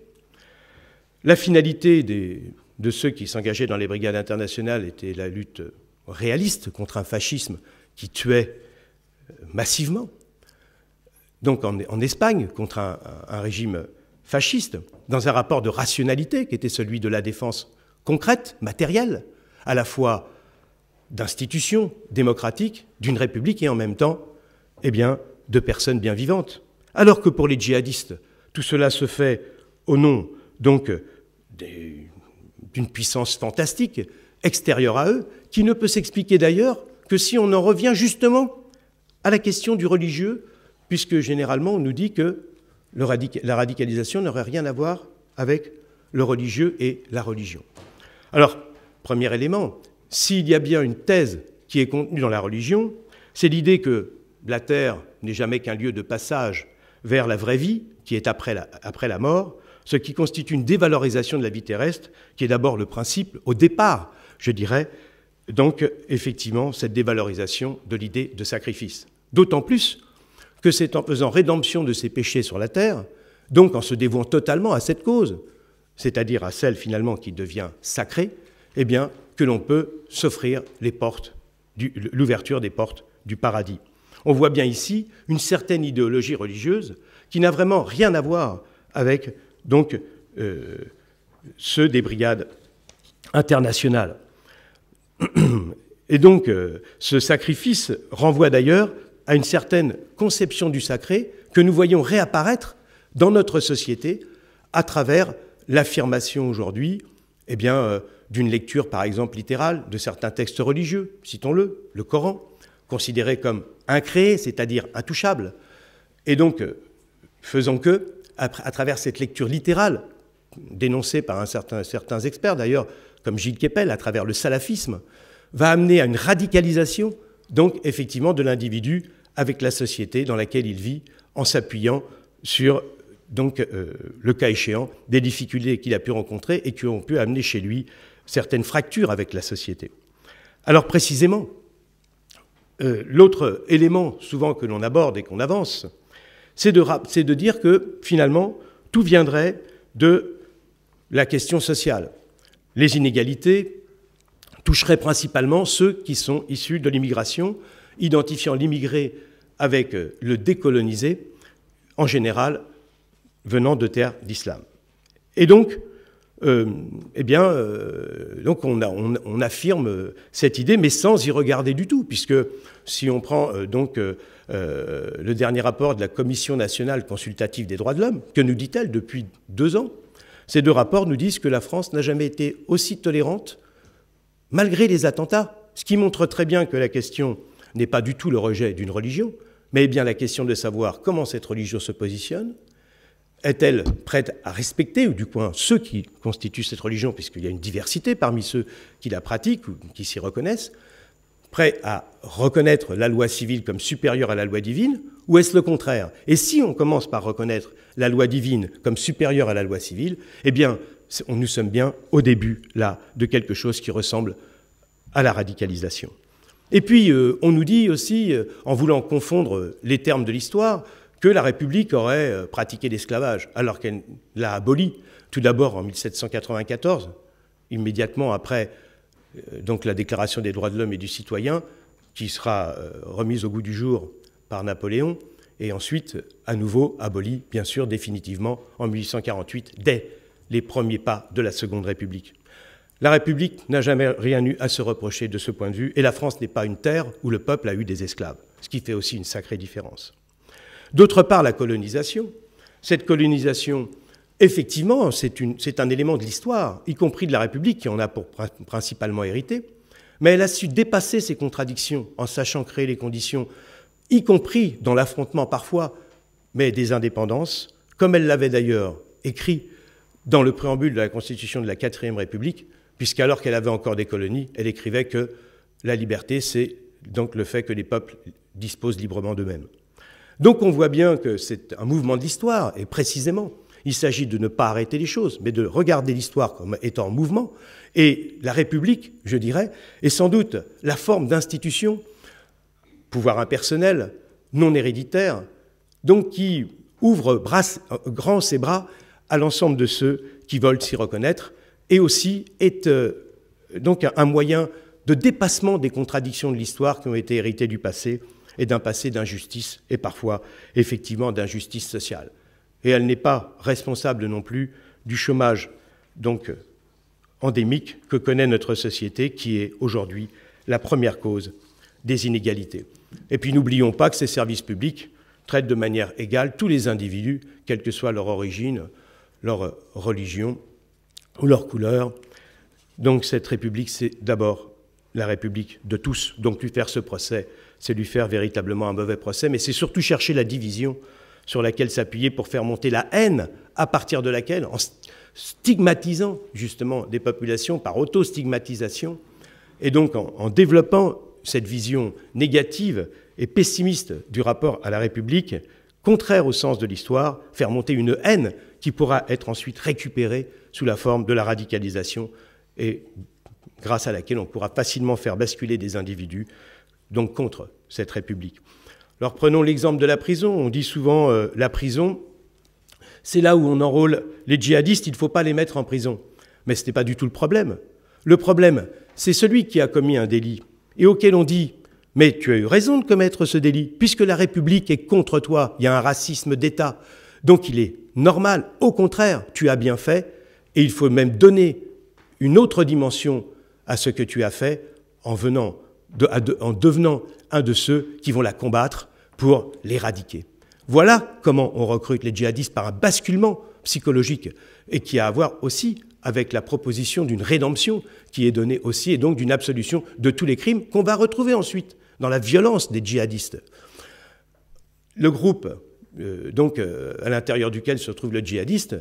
La finalité de ceux qui s'engageaient dans les brigades internationales était la lutte réaliste contre un fascisme qui tuait euh, massivement, donc en, Espagne, contre un, un, régime fasciste, dans un rapport de rationalité qui était celui de la défense concrète, matérielle, à la fois d'institutions démocratiques, d'une république et en même temps, eh bien, de personnes bien vivantes. Alors que pour les djihadistes, tout cela se fait au nom donc d'une puissance fantastique extérieure à eux, qui ne peut s'expliquer d'ailleurs que si on en revient justement à la question du religieux, puisque généralement on nous dit que la radicalisation n'aurait rien à voir avec le religieux et la religion. Alors, premier élément, s'il y a bien une thèse qui est contenue dans la religion, c'est l'idée que la terre n'est jamais qu'un lieu de passage vers la vraie vie, qui est après la mort, ce qui constitue une dévalorisation de la vie terrestre, qui est d'abord le principe, au départ, je dirais, donc, effectivement, cette dévalorisation de l'idée de sacrifice. D'autant plus que c'est en faisant rédemption de ses péchés sur la terre, donc en se dévouant totalement à cette cause, c'est-à-dire à celle finalement qui devient sacrée, eh bien, que l'on peut s'offrir les portes, l'ouverture des portes du paradis. On voit bien ici une certaine idéologie religieuse qui n'a vraiment rien à voir avec euh, ceux des brigades internationales. Et donc, euh, ce sacrifice renvoie d'ailleurs à une certaine conception du sacré que nous voyons réapparaître dans notre société à travers l'affirmation aujourd'hui eh bien, euh, d'une lecture, par exemple, littérale de certains textes religieux, citons-le, le Coran, considéré comme incréé, c'est-à-dire intouchable. Et donc, euh, faisons que, à travers cette lecture littérale, dénoncée par certain, certains experts d'ailleurs, comme Gilles Keppel à travers le salafisme, va amener à une radicalisation, donc effectivement, de l'individu avec la société dans laquelle il vit, en s'appuyant sur, donc, euh, le cas échéant, des difficultés qu'il a pu rencontrer et qui ont pu amener chez lui certaines fractures avec la société. Alors précisément, euh, l'autre élément souvent que l'on aborde et qu'on avance, c'est de dire que finalement, tout viendrait de la question sociale, les inégalités toucheraient principalement ceux qui sont issus de l'immigration, identifiant l'immigré avec le décolonisé, en général venant de terres d'islam. Et donc, euh, eh bien, euh, donc on, affirme cette idée, mais sans y regarder du tout, puisque si on prend euh, donc le dernier rapport de la Commission nationale consultative des droits de l'homme, que nous dit-elle depuis deux ans ces deux rapports nous disent que la France n'a jamais été aussi tolérante malgré les attentats, ce qui montre très bien que la question n'est pas du tout le rejet d'une religion, mais bien la question de savoir comment cette religion se positionne, est-elle prête à respecter, ou du moins ceux qui constituent cette religion, puisqu'il y a une diversité parmi ceux qui la pratiquent ou qui s'y reconnaissent, prêt à reconnaître la loi civile comme supérieure à la loi divine, ou est-ce le contraire Et si on commence par reconnaître la loi divine comme supérieure à la loi civile, eh bien, nous sommes bien au début, là, de quelque chose qui ressemble à la radicalisation. Et puis, euh, on nous dit aussi, euh, en voulant confondre les termes de l'histoire, que la République aurait euh, pratiqué l'esclavage, alors qu'elle l'a aboli, tout d'abord en 1794, immédiatement après euh, donc la Déclaration des droits de l'homme et du citoyen, qui sera euh, remise au goût du jour par Napoléon, et ensuite à nouveau abolie, bien sûr, définitivement en 1848, dès les premiers pas de la Seconde République. La République n'a jamais rien eu à se reprocher de ce point de vue, et la France n'est pas une terre où le peuple a eu des esclaves, ce qui fait aussi une sacrée différence. D'autre part, la colonisation. Cette colonisation effectivement, c'est un élément de l'histoire, y compris de la République qui en a pour, principalement hérité, mais elle a su dépasser ces contradictions en sachant créer les conditions, y compris dans l'affrontement parfois, mais des indépendances, comme elle l'avait d'ailleurs écrit dans le préambule de la Constitution de la Quatrième République, puisqu'alors qu'elle avait encore des colonies, elle écrivait que la liberté, c'est donc le fait que les peuples disposent librement d'eux-mêmes. Donc on voit bien que c'est un mouvement de l'histoire, et précisément, il s'agit de ne pas arrêter les choses, mais de regarder l'histoire comme étant en mouvement. Et la République, je dirais, est sans doute la forme d'institution, pouvoir impersonnel, non héréditaire, donc qui ouvre grand ses bras à l'ensemble de ceux qui veulent s'y reconnaître, et aussi est euh, donc un moyen de dépassement des contradictions de l'histoire qui ont été héritées du passé et d'un passé d'injustice et parfois effectivement d'injustice sociale et elle n'est pas responsable non plus du chômage donc euh, endémique que connaît notre société, qui est aujourd'hui la première cause des inégalités. Et puis n'oublions pas que ces services publics traitent de manière égale tous les individus, quelle que soit leur origine, leur euh, religion ou leur couleur. Donc cette République, c'est d'abord la République de tous. Donc lui faire ce procès, c'est lui faire véritablement un mauvais procès, mais c'est surtout chercher la division sur laquelle s'appuyer pour faire monter la haine à partir de laquelle, en stigmatisant justement des populations par auto-stigmatisation, et donc en, développant cette vision négative et pessimiste du rapport à la République, contraire au sens de l'histoire, faire monter une haine qui pourra être ensuite récupérée sous la forme de la radicalisation et grâce à laquelle on pourra facilement faire basculer des individus, donc contre cette République. Alors prenons l'exemple de la prison. On dit souvent euh, la prison, c'est là où on enrôle les djihadistes, il ne faut pas les mettre en prison. Mais ce n'est pas du tout le problème. Le problème, c'est celui qui a commis un délit et auquel on dit Mais tu as eu raison de commettre ce délit, puisque la République est contre toi, il y a un racisme d'État. Donc il est normal, au contraire, tu as bien fait, et il faut même donner une autre dimension à ce que tu as fait en venant en devenant un de ceux qui vont la combattre pour l'éradiquer. Voilà comment on recrute les djihadistes par un basculement psychologique et qui a à voir aussi avec la proposition d'une rédemption qui est donnée aussi et donc d'une absolution de tous les crimes qu'on va retrouver ensuite dans la violence des djihadistes. Le groupe, euh, donc euh, à l'intérieur duquel se trouve le djihadiste,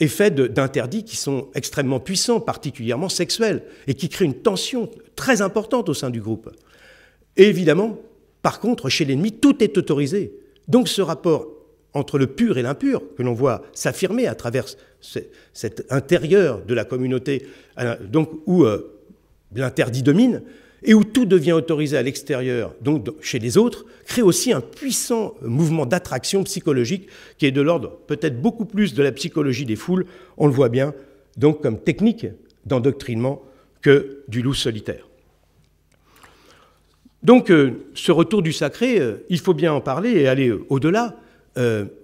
est fait d'interdits qui sont extrêmement puissants, particulièrement sexuels, et qui créent une tension très importante au sein du groupe. évidemment, par contre, chez l'ennemi, tout est autorisé. Donc ce rapport entre le pur et l'impur, que l'on voit s'affirmer à travers cet intérieur de la communauté, euh, donc, où euh, l'interdit domine, et où tout devient autorisé à l'extérieur, donc chez les autres, crée aussi un puissant euh, mouvement d'attraction psychologique qui est de l'ordre peut-être beaucoup plus de la psychologie des foules, on le voit bien, donc comme technique d'endoctrinement que du loup solitaire. Donc euh, ce retour du sacré, euh, il faut bien en parler et aller au-delà.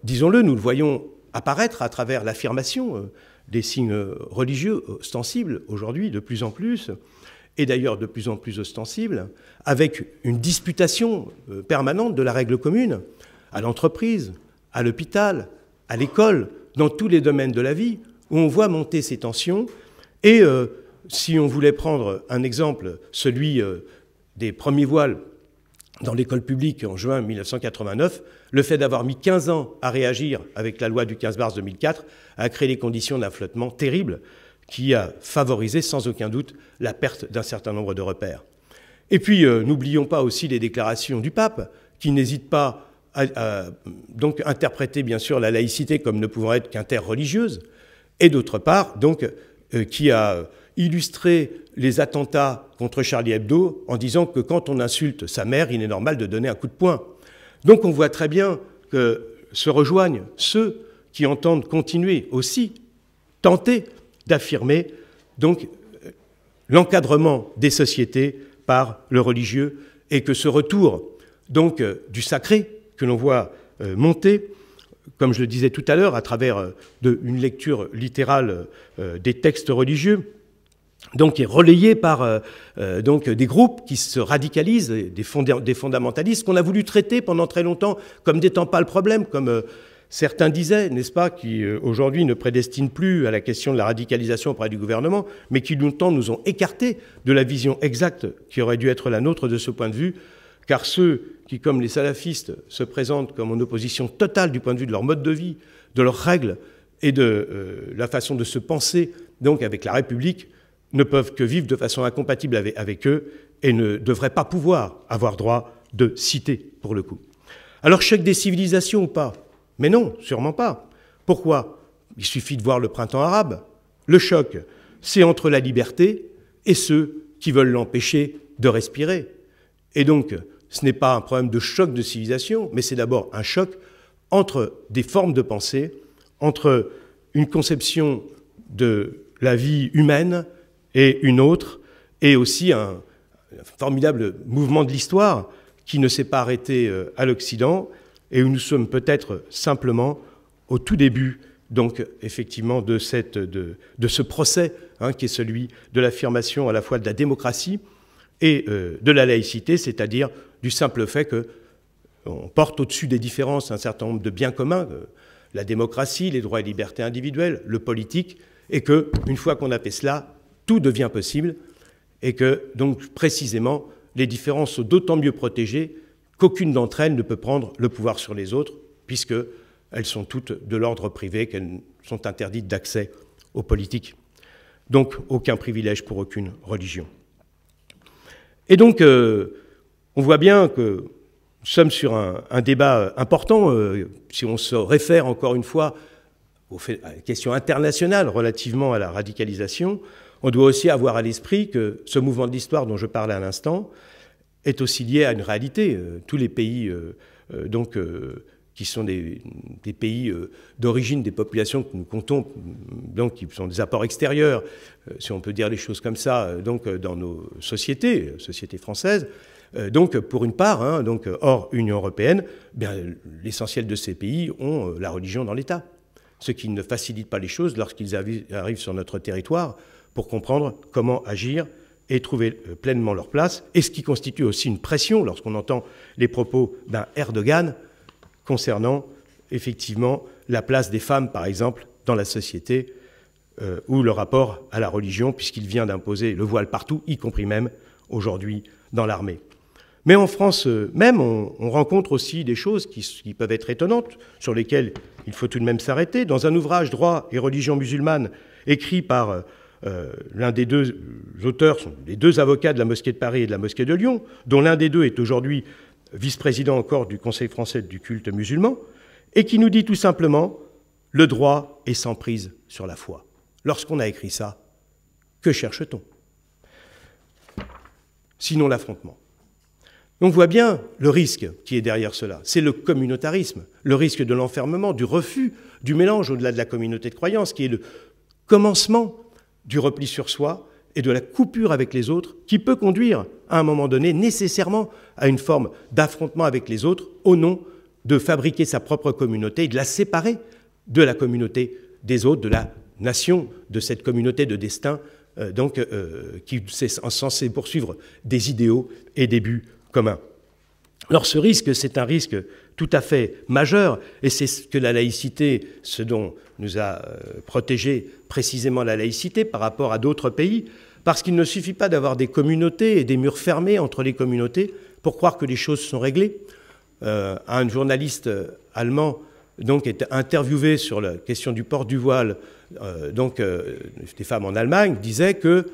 Disons-le, nous le voyons apparaître à travers l'affirmation des signes religieux ostensibles aujourd'hui de plus en plus et d'ailleurs de plus en plus ostensible, avec une disputation euh, permanente de la règle commune à l'entreprise, à l'hôpital, à l'école, dans tous les domaines de la vie, où on voit monter ces tensions. Et euh, si on voulait prendre un exemple, celui euh, des premiers voiles dans l'école publique en juin 1989, le fait d'avoir mis 15 ans à réagir avec la loi du 15 mars 2004 a créé les conditions d'un flottement terrible qui a favorisé sans aucun doute la perte d'un certain nombre de repères. Et puis, euh, n'oublions pas aussi les déclarations du pape, qui n'hésite pas à, donc interpréter bien sûr la laïcité comme ne pouvant être qu'interreligieuse, et d'autre part, euh, qui a illustré les attentats contre Charlie Hebdo en disant que quand on insulte sa mère, il est normal de donner un coup de poing. Donc on voit très bien que se rejoignent ceux qui entendent continuer aussi, tenter d'affirmer donc l'encadrement des sociétés par le religieux et que ce retour donc euh, du sacré que l'on voit euh, monter, comme je le disais tout à l'heure, à travers euh, une lecture littérale des textes religieux, donc est relayé par donc des groupes qui se radicalisent, des, fondamentalistes qu'on a voulu traiter pendant très longtemps comme n'étant pas le problème, comme Certains disaient, n'est-ce pas, qui euh, aujourd'hui ne prédestinent plus à la question de la radicalisation auprès du gouvernement, mais qui longtemps nous ont écartés de la vision exacte qui aurait dû être la nôtre de ce point de vue, car ceux qui, comme les salafistes, se présentent comme en opposition totale du point de vue de leur mode de vie, de leurs règles et de euh, la façon de se penser, donc avec la République, ne peuvent que vivre de façon incompatible avec, eux et ne devraient pas pouvoir avoir droit de citer, pour le coup. Alors, chèque des civilisations ou pas mais non, sûrement pas. Pourquoi Il suffit de voir le printemps arabe. Le choc, c'est entre la liberté et ceux qui veulent l'empêcher de respirer. Et donc, ce n'est pas un problème de choc de civilisation, mais c'est d'abord un choc entre des formes de pensée, entre une conception de la vie humaine et une autre, et aussi un formidable mouvement de l'histoire qui ne s'est pas arrêté euh, à l'Occident et où nous sommes peut-être simplement au tout début, donc effectivement, de, ce procès hein, qui est celui de l'affirmation à la fois de la démocratie et euh, de la laïcité, c'est-à-dire du simple fait que porte au-dessus des différences un certain nombre de biens communs, euh, la démocratie, les droits et libertés individuelles, le politique, et que une fois qu'on a fait cela, tout devient possible, et que donc précisément les différences sont d'autant mieux protégées qu'aucune d'entre elles ne peut prendre le pouvoir sur les autres, puisqu'elles sont toutes de l'ordre privé, qu'elles sont interdites d'accès aux politiques. Donc aucun privilège pour aucune religion. Et donc, euh, on voit bien que nous sommes sur un, débat important, euh, si on se réfère encore une fois aux, questions internationales relativement à la radicalisation, on doit aussi avoir à l'esprit que ce mouvement de l'histoire dont je parlais à l'instant, est aussi lié à une réalité. Euh, tous les pays euh, euh, donc, qui sont des, pays d'origine des populations que nous comptons, mm, donc qui sont des apports extérieurs, si on peut dire les choses comme ça, donc dans nos sociétés, sociétés françaises, donc, pour une part, hein, donc, hors Union européenne, ben, l'essentiel de ces pays ont la religion dans l'État, ce qui ne facilite pas les choses lorsqu'ils arrivent sur notre territoire pour comprendre comment agir et trouver euh, pleinement leur place, et ce qui constitue aussi une pression lorsqu'on entend les propos d'un Erdogan concernant effectivement la place des femmes, par exemple, dans la société, euh, ou le rapport à la religion, puisqu'il vient d'imposer le voile partout, y compris même aujourd'hui dans l'armée. Mais en France euh, même, on, rencontre aussi des choses qui, qui, peuvent être étonnantes, sur lesquelles il faut tout de même s'arrêter. Dans un ouvrage Droit et religion musulmane, écrit par euh, l'un des deux euh, auteurs sont les deux avocats de la mosquée de Paris et de la mosquée de Lyon, dont l'un des deux est aujourd'hui vice-président encore du Conseil français du culte musulman, et qui nous dit tout simplement le droit est sans prise sur la foi. Lorsqu'on a écrit ça, que cherche-t-on Sinon l'affrontement. On voit bien le risque qui est derrière cela. C'est le communautarisme, le risque de l'enfermement, du refus, du mélange au-delà de la communauté de croyance, qui est le commencement du repli sur soi et de la coupure avec les autres qui peut conduire, à un moment donné, nécessairement à une forme d'affrontement avec les autres au nom de fabriquer sa propre communauté et de la séparer de la communauté des autres, de la nation, de cette communauté de destin, euh, donc, euh, qui est censée poursuivre des idéaux et des buts communs. Alors ce risque, c'est un risque tout à fait majeur, et c'est ce que la laïcité, ce dont nous a euh, protégés précisément la laïcité par rapport à d'autres pays, parce qu'il ne suffit pas d'avoir des communautés et des murs fermés entre les communautés pour croire que les choses sont réglées. Euh, un journaliste euh, allemand donc est interviewé sur la question du port du voile, euh, donc des femmes en Allemagne, disait que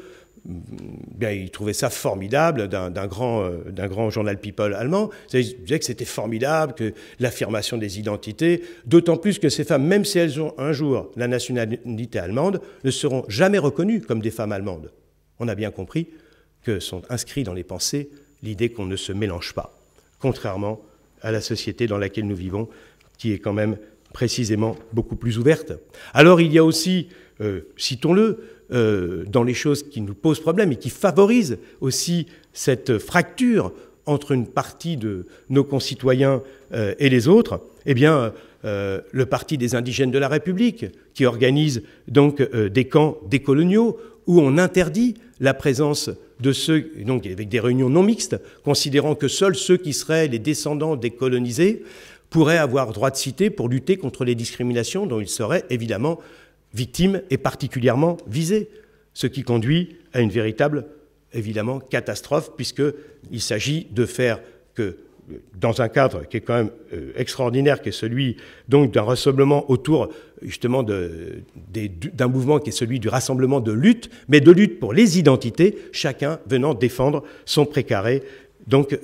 bien, il trouvait ça formidable d'un grand, euh, grand journal People allemand. Il disait que c'était formidable, que l'affirmation des identités, d'autant plus que ces femmes, même si elles ont un jour la nationalité allemande, ne seront jamais reconnues comme des femmes allemandes. On a bien compris que sont inscrits dans les pensées l'idée qu'on ne se mélange pas, contrairement à la société dans laquelle nous vivons, qui est quand même précisément beaucoup plus ouverte. Alors il y a aussi, euh, citons-le, euh, dans les choses qui nous posent problème et qui favorisent aussi cette fracture entre une partie de nos concitoyens euh, et les autres, eh bien, euh, le Parti des indigènes de la République, qui organise donc des camps décoloniaux où on interdit la présence de ceux, donc avec des réunions non mixtes, considérant que seuls ceux qui seraient les descendants des colonisés pourraient avoir droit de cité pour lutter contre les discriminations dont ils seraient évidemment victime est particulièrement visée, ce qui conduit à une véritable, évidemment, catastrophe, puisqu'il s'agit de faire que, dans un cadre qui est quand même euh, extraordinaire, qui est celui donc d'un rassemblement autour justement d'un mouvement qui est celui du rassemblement de lutte, mais de lutte pour les identités, chacun venant défendre son précaré donc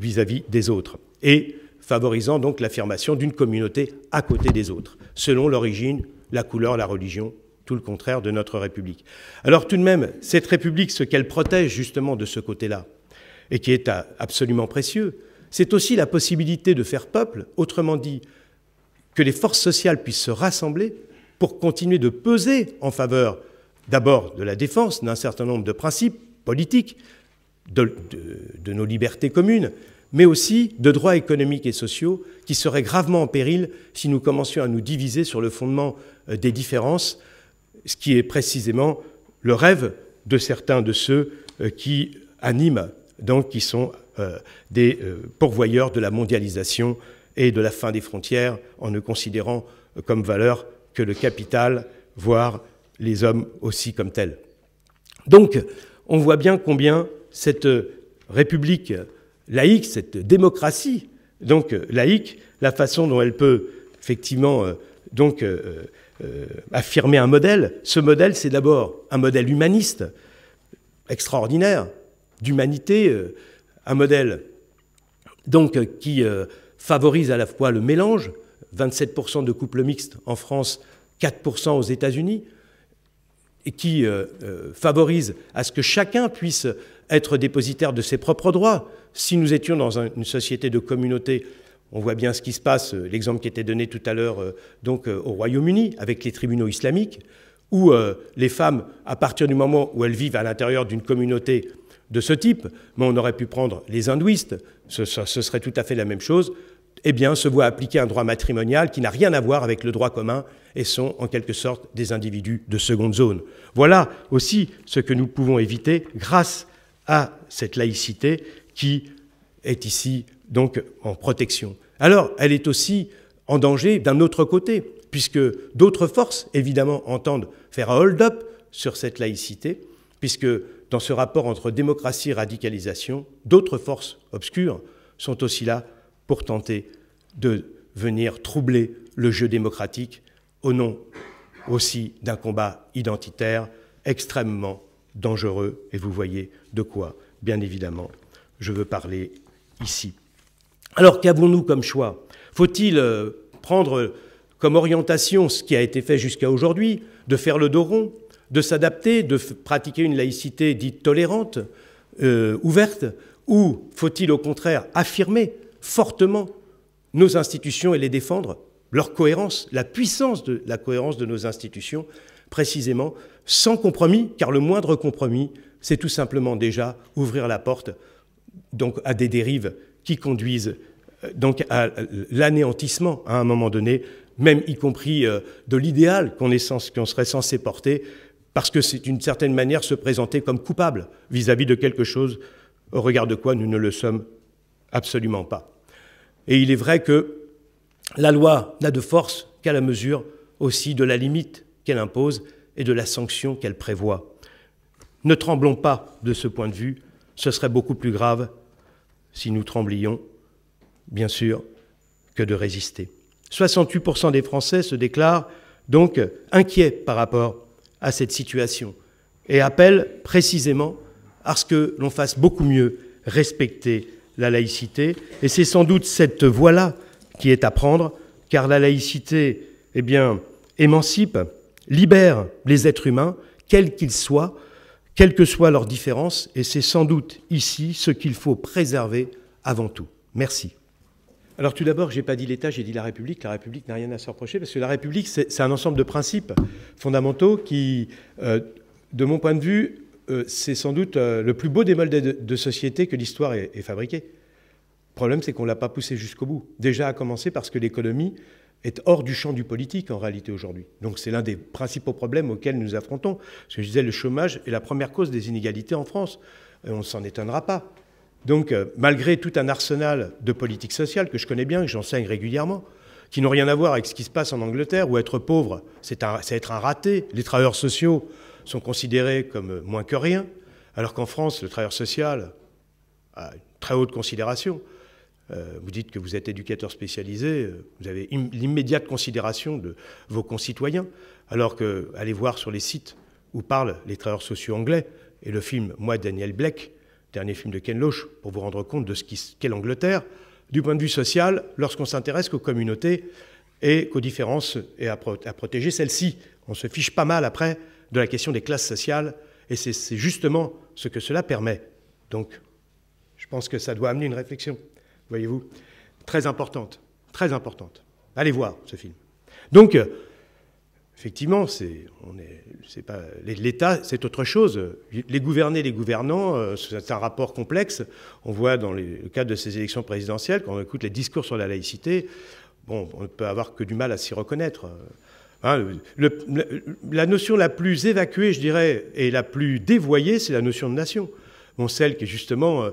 vis à -vis des autres et favorisant donc l'affirmation d'une communauté à côté des autres, selon l'origine, la couleur, la religion, tout le contraire de notre République. Alors tout de même, cette République, ce qu'elle protège justement de ce côté-là, et qui est absolument précieux, c'est aussi la possibilité de faire peuple, autrement dit, que les forces sociales puissent se rassembler pour continuer de peser en faveur d'abord de la défense d'un certain nombre de principes politiques, de, nos libertés communes, mais aussi de droits économiques et sociaux qui seraient gravement en péril si nous commencions à nous diviser sur le fondement euh, des différences, ce qui est précisément le rêve de certains de ceux euh, qui animent, donc qui sont euh, des pourvoyeurs de la mondialisation et de la fin des frontières en ne considérant comme valeur que le capital, voire les hommes aussi comme tels. Donc, on voit bien combien cette République laïque, cette démocratie, donc euh, laïque, la façon dont elle peut effectivement euh, donc euh, affirmer un modèle, ce modèle, c'est d'abord un modèle humaniste extraordinaire d'humanité, un modèle donc qui favorise à la fois le mélange, 27% de couples mixtes en France, 4% aux États-Unis, et qui favorise à ce que chacun puisse être dépositaire de ses propres droits, si nous étions dans une société de communauté, on voit bien ce qui se passe, euh, l'exemple qui était donné tout à l'heure euh, donc euh, au Royaume-Uni avec les tribunaux islamiques, où les femmes, à partir du moment où elles vivent à l'intérieur d'une communauté de ce type, mais on aurait pu prendre les hindouistes, ce, serait tout à fait la même chose, eh bien, se voient appliquer un droit matrimonial qui n'a rien à voir avec le droit commun et sont en quelque sorte des individus de seconde zone. Voilà aussi ce que nous pouvons éviter grâce à cette laïcité qui est ici donc en protection. Alors, elle est aussi en danger d'un autre côté, puisque d'autres forces, évidemment, entendent faire un hold-up sur cette laïcité, puisque dans ce rapport entre démocratie et radicalisation, d'autres forces obscures sont aussi là pour tenter de venir troubler le jeu démocratique au nom aussi d'un combat identitaire extrêmement dangereux, et vous voyez de quoi, bien évidemment, je veux parler ici. Alors qu'avons-nous comme choix Faut-il euh, prendre comme orientation ce qui a été fait jusqu'à aujourd'hui, de faire le dos rond, de s'adapter, de pratiquer une laïcité dite tolérante, euh, ouverte, ou faut-il au contraire affirmer fortement nos institutions et les défendre, leur cohérence, la puissance de la cohérence de nos institutions, précisément, sans compromis, car le moindre compromis, c'est tout simplement déjà ouvrir la porte donc à des dérives qui conduisent euh, donc à l'anéantissement à un moment donné, même y compris euh, de l'idéal qu'on serait censé porter, parce que c'est d'une certaine manière se présenter comme coupable vis-à-vis -vis de quelque chose au regard de quoi nous ne le sommes absolument pas. Et il est vrai que la loi n'a de force qu'à la mesure aussi de la limite qu'elle impose et de la sanction qu'elle prévoit. Ne tremblons pas de ce point de vue ce serait beaucoup plus grave si nous tremblions, bien sûr, que de résister. 68% des Français se déclarent donc inquiets par rapport à cette situation et appellent précisément à ce que l'on fasse beaucoup mieux respecter la laïcité. Et c'est sans doute cette voie-là qui est à prendre, car la laïcité, eh bien, émancipe, libère les êtres humains, quels qu'ils soient, quelles que soient leurs différences, et c'est sans doute ici ce qu'il faut préserver avant tout. Merci. Alors tout d'abord, je n'ai pas dit l'État, j'ai dit la République. La République n'a rien à se reprocher, parce que la République, c'est un ensemble de principes fondamentaux qui, euh, de mon point de vue, euh, c'est sans doute euh, le plus beau des modèles de, société que l'histoire ait, ait, fabriqué. Le problème, c'est qu'on ne l'a pas poussé jusqu'au bout. Déjà à commencer parce que l'économie est hors du champ du politique en réalité aujourd'hui. Donc c'est l'un des principaux problèmes auxquels nous affrontons. Ce que je disais, le chômage est la première cause des inégalités en France. on ne s'en étonnera pas. Donc euh, malgré tout un arsenal de politiques sociales que je connais bien, que j'enseigne régulièrement, qui n'ont rien à voir avec ce qui se passe en Angleterre, où être pauvre, c'est être un raté. Les travailleurs sociaux sont considérés comme moins que rien, alors qu'en France, le travailleur social a une très haute considération. Euh, vous dites que vous êtes éducateur spécialisé, euh, vous avez l'immédiate considération de vos concitoyens, alors que allez voir sur les sites où parlent les travailleurs sociaux anglais et le film Moi Daniel black dernier film de Ken Loach, pour vous rendre compte de ce qu'est l'Angleterre du point de vue social lorsqu'on s'intéresse qu'aux communautés et qu'aux différences et à, à protéger celles-ci. On se fiche pas mal après de la question des classes sociales et c'est justement ce que cela permet. Donc, je pense que ça doit amener une réflexion voyez-vous, très importante, très importante. Allez voir ce film. Donc, euh, effectivement, c'est on est, pas l'État, c'est autre chose. Les gouverner les gouvernants, euh, c'est un rapport complexe. On voit dans le cadre de ces élections présidentielles, quand on écoute les discours sur la laïcité, bon, on ne peut avoir que du mal à s'y reconnaître. Hein, la notion la plus évacuée, je dirais, et la plus dévoyée, c'est la notion de nation. Bon, celle qui est justement euh,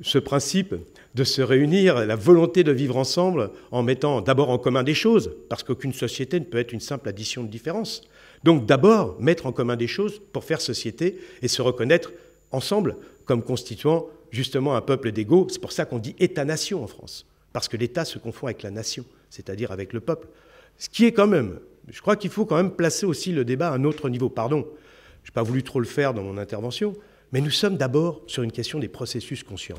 ce principe de se réunir, la volonté de vivre ensemble en mettant d'abord en commun des choses, parce qu'aucune société ne peut être une simple addition de différences. Donc d'abord mettre en commun des choses pour faire société et se reconnaître ensemble comme constituant justement un peuple d'égaux. C'est pour ça qu'on dit État-nation en France, parce que l'État se confond avec la nation, c'est-à-dire avec le peuple. Ce qui est quand même, je crois qu'il faut quand même placer aussi le débat à un autre niveau. Pardon, je n'ai pas voulu trop le faire dans mon intervention, mais nous sommes d'abord sur une question des processus conscients.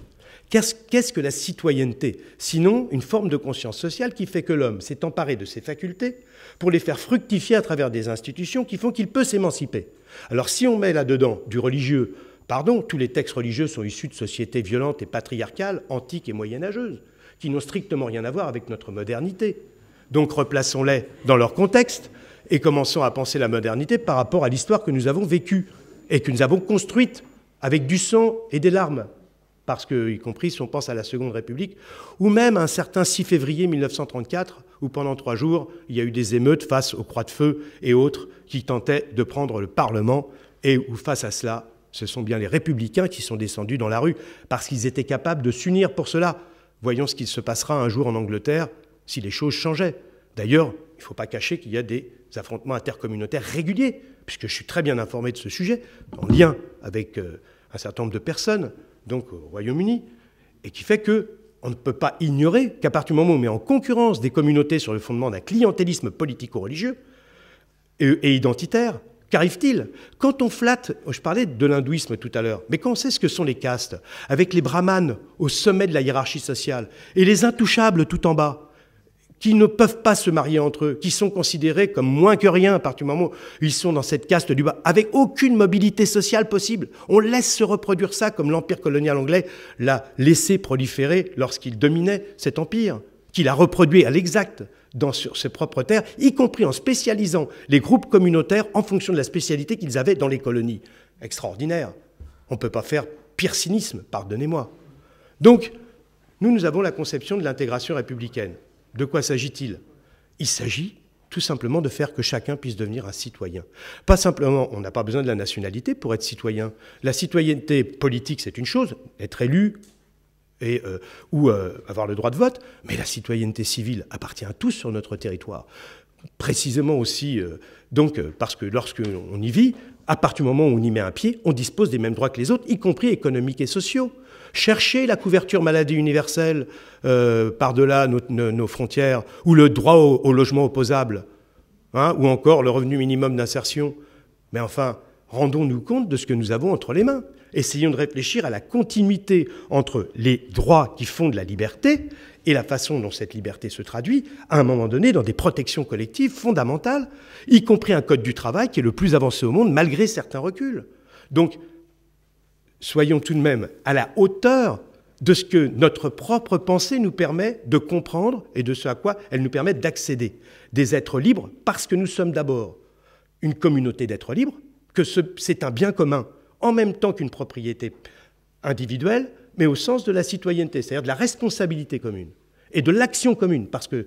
Qu'est-ce que la citoyenneté Sinon, une forme de conscience sociale qui fait que l'homme s'est emparé de ses facultés pour les faire fructifier à travers des institutions qui font qu'il peut s'émanciper. Alors si on met là-dedans du religieux, pardon, tous les textes religieux sont issus de sociétés violentes et patriarcales, antiques et moyenâgeuses, qui n'ont strictement rien à voir avec notre modernité. Donc replaçons-les dans leur contexte et commençons à penser la modernité par rapport à l'histoire que nous avons vécue et que nous avons construite avec du sang et des larmes, parce que, y compris si on pense à la Seconde République, ou même un certain 6 février 1934, où pendant trois jours, il y a eu des émeutes face aux croix de feu et autres qui tentaient de prendre le Parlement, et où face à cela, ce sont bien les républicains qui sont descendus dans la rue, parce qu'ils étaient capables de s'unir pour cela. Voyons ce qu'il se passera un jour en Angleterre si les choses changeaient. D'ailleurs, il ne faut pas cacher qu'il y a des des affrontements intercommunautaires réguliers, puisque je suis très bien informé de ce sujet, en lien avec euh, un certain nombre de personnes, donc au Royaume-Uni, et qui fait que on ne peut pas ignorer qu'à partir du moment où on met en concurrence des communautés sur le fondement d'un clientélisme politico-religieux et, et identitaire, Qu'arrive-t-il Quand on flatte, je parlais de l'hindouisme tout à l'heure, mais quand on sait ce que sont les castes, avec les brahmanes au sommet de la hiérarchie sociale et les intouchables tout en bas, qui ne peuvent pas se marier entre eux, qui sont considérés comme moins que rien à partir du moment où ils sont dans cette caste du bas, avec aucune mobilité sociale possible. On laisse se reproduire ça comme l'empire colonial anglais l'a laissé proliférer lorsqu'il dominait cet empire, qu'il a reproduit à l'exact dans sur ses propres terres, y compris en spécialisant les groupes communautaires en fonction de la spécialité qu'ils avaient dans les colonies. Extraordinaire. On ne peut pas faire pire cynisme, pardonnez-moi. Donc, nous, nous avons la conception de l'intégration républicaine. De quoi s'agit-il Il, s'agit tout simplement de faire que chacun puisse devenir un citoyen. Pas simplement, on n'a pas besoin de la nationalité pour être citoyen. La citoyenneté politique, c'est une chose, être élu et, euh, ou euh, avoir le droit de vote, mais la citoyenneté civile appartient à tous sur notre territoire. Précisément aussi, euh, donc, parce que lorsqu'on y vit, à partir du moment où on y met un pied, on dispose des mêmes droits que les autres, y compris économiques et sociaux. Chercher la couverture maladie universelle euh, par-delà nos, frontières, ou le droit au, logement opposable, hein, ou encore le revenu minimum d'insertion. Mais enfin, rendons-nous compte de ce que nous avons entre les mains. Essayons de réfléchir à la continuité entre les droits qui fondent la liberté et la façon dont cette liberté se traduit, à un moment donné, dans des protections collectives fondamentales, y compris un code du travail qui est le plus avancé au monde, malgré certains reculs. Donc, soyons tout de même à la hauteur de ce que notre propre pensée nous permet de comprendre et de ce à quoi elle nous permet d'accéder. Des êtres libres parce que nous sommes d'abord une communauté d'êtres libres, que c'est un bien commun en même temps qu'une propriété individuelle, mais au sens de la citoyenneté, c'est-à-dire de la responsabilité commune et de l'action commune, parce que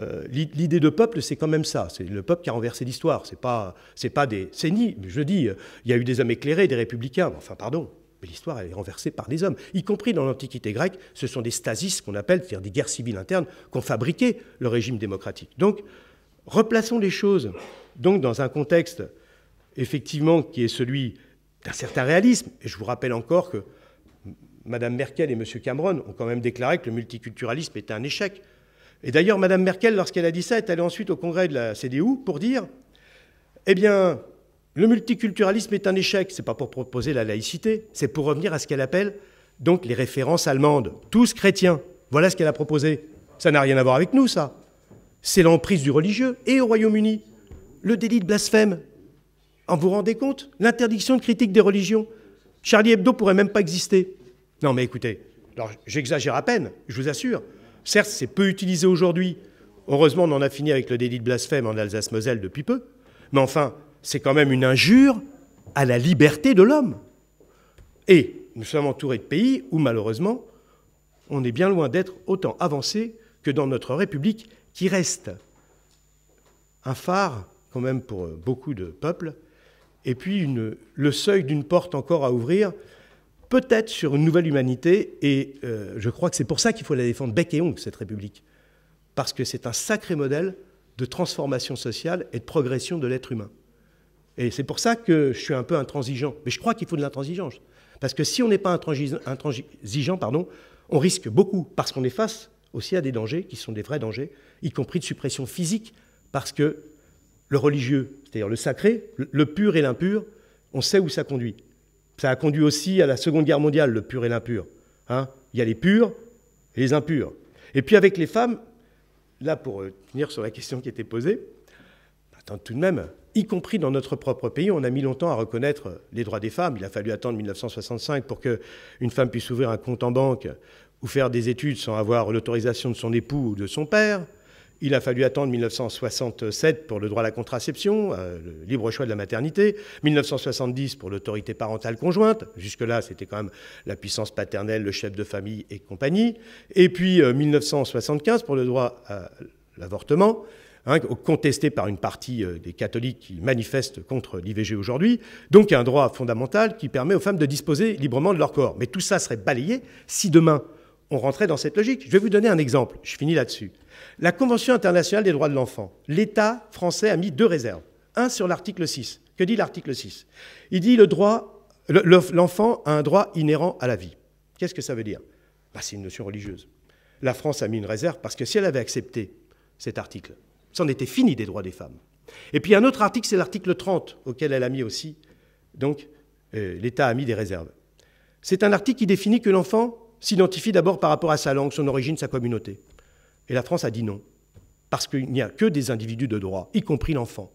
euh, l'idée de peuple, c'est quand même ça. C'est le peuple qui a renversé l'histoire. C'est pas, pas des, c'est ni, je dis, il y a eu des hommes éclairés, des républicains. Enfin, pardon, mais l'histoire est renversée par des hommes. Y compris dans l'Antiquité grecque, ce sont des stasis qu'on appelle, c'est-à-dire des guerres civiles internes, ont fabriqué le régime démocratique. Donc, replaçons les choses donc dans un contexte effectivement qui est celui d'un certain réalisme. Et je vous rappelle encore que Mme Merkel et M. Cameron ont quand même déclaré que le multiculturalisme était un échec. Et d'ailleurs, Mme Merkel, lorsqu'elle a dit ça, est allée ensuite au congrès de la CDU pour dire Eh bien, le multiculturalisme est un échec, c'est pas pour proposer la laïcité, c'est pour revenir à ce qu'elle appelle donc les références allemandes, tous chrétiens. Voilà ce qu'elle a proposé. Ça n'a rien à voir avec nous, ça. C'est l'emprise du religieux et au Royaume-Uni. Le délit de blasphème. En vous rendez compte L'interdiction de critique des religions. Charlie Hebdo pourrait même pas exister. Non, mais écoutez, alors j'exagère à peine, je vous assure. Certes, c'est peu utilisé aujourd'hui. Heureusement, on en a fini avec le délit de blasphème en Alsace-Moselle depuis peu. Mais enfin, c'est quand même une injure à la liberté de l'homme. Et nous sommes entourés de pays où, malheureusement, on est bien loin d'être autant avancés que dans notre République, qui reste un phare, quand même, pour beaucoup de peuples, et puis le seuil d'une porte encore à ouvrir, peut-être sur une nouvelle humanité, et euh, je crois que c'est pour ça qu'il faut la défendre bec et ongle, cette République, parce que c'est un sacré modèle de transformation sociale et de progression de l'être humain. Et c'est pour ça que je suis un peu intransigeant. Mais je crois qu'il faut de l'intransigeance. Parce que si on n'est pas intransigeant, pardon, on risque beaucoup, parce qu'on est face aussi à des dangers qui sont des vrais dangers, y compris de suppression physique, parce que le religieux, c'est-à-dire le sacré, le pur et l'impur, on sait où ça conduit. Ça a conduit aussi à la Seconde Guerre mondiale, le pur et l'impur. Hein Il y a les purs et les impurs. Et puis avec les femmes, là pour tenir sur la question qui était posée, attends tout de même, y compris dans notre propre pays. On a mis longtemps à reconnaître les droits des femmes. Il a fallu attendre 1965 pour qu'une femme puisse ouvrir un compte en banque ou faire des études sans avoir l'autorisation de son époux ou de son père. Il a fallu attendre 1967 pour le droit à la contraception, euh, le libre choix de la maternité, 1970 pour l'autorité parentale conjointe, jusque-là c'était quand même la puissance paternelle, le chef de famille et compagnie, et puis 1975 euh, pour le droit à l'avortement, Hein, contesté par une partie euh, des catholiques qui manifestent contre l'IVG aujourd'hui. Donc un droit fondamental qui permet aux femmes de disposer librement de leur corps. Mais tout ça serait balayé si demain on rentrait dans cette logique. Je vais vous donner un exemple, je finis là-dessus. La Convention internationale des droits de l'enfant, l'État français a mis deux réserves. Un sur l'article 6. Que dit l'article 6 Il dit le l'enfant a un droit inhérent à la vie. Qu'est-ce que ça veut dire bah, C'est une notion religieuse. La France a mis une réserve parce que si elle avait accepté cet article, C'en était fini des droits des femmes. Et puis un autre article, c'est l'article 30, auquel elle a mis aussi, donc euh, l'État a mis des réserves. C'est un article qui définit que l'enfant s'identifie d'abord par rapport à sa langue, son origine, sa communauté. Et la France a dit non, parce qu'il n'y a que des individus de droit, y compris l'enfant.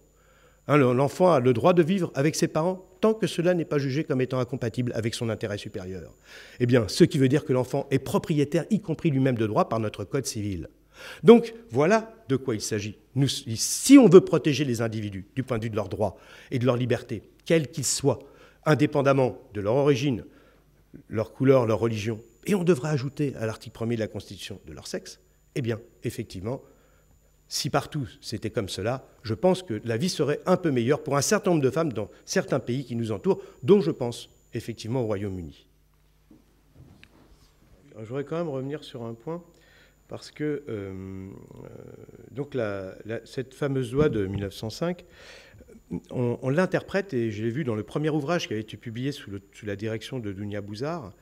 Hein, l'enfant a le droit de vivre avec ses parents tant que cela n'est pas jugé comme étant incompatible avec son intérêt supérieur. Eh bien, ce qui veut dire que l'enfant est propriétaire, y compris lui-même de droit, par notre Code civil. Donc voilà de quoi il s'agit. si on veut protéger les individus du point de vue de leurs droits et de leurs libertés, quels qu'ils soient, indépendamment de leur origine, leur couleur, leur religion, et on devrait ajouter à l'article 1er de la Constitution de leur sexe, eh bien, effectivement, si partout c'était comme cela, je pense que la vie serait un peu meilleure pour un certain nombre de femmes dans certains pays qui nous entourent, dont je pense effectivement au Royaume-Uni. Je voudrais quand même revenir sur un point parce que euh, euh, donc cette fameuse loi de 1905, on, l'interprète, et je l'ai vu dans le premier ouvrage qui avait été publié sous, la direction de Dunia Bouzard,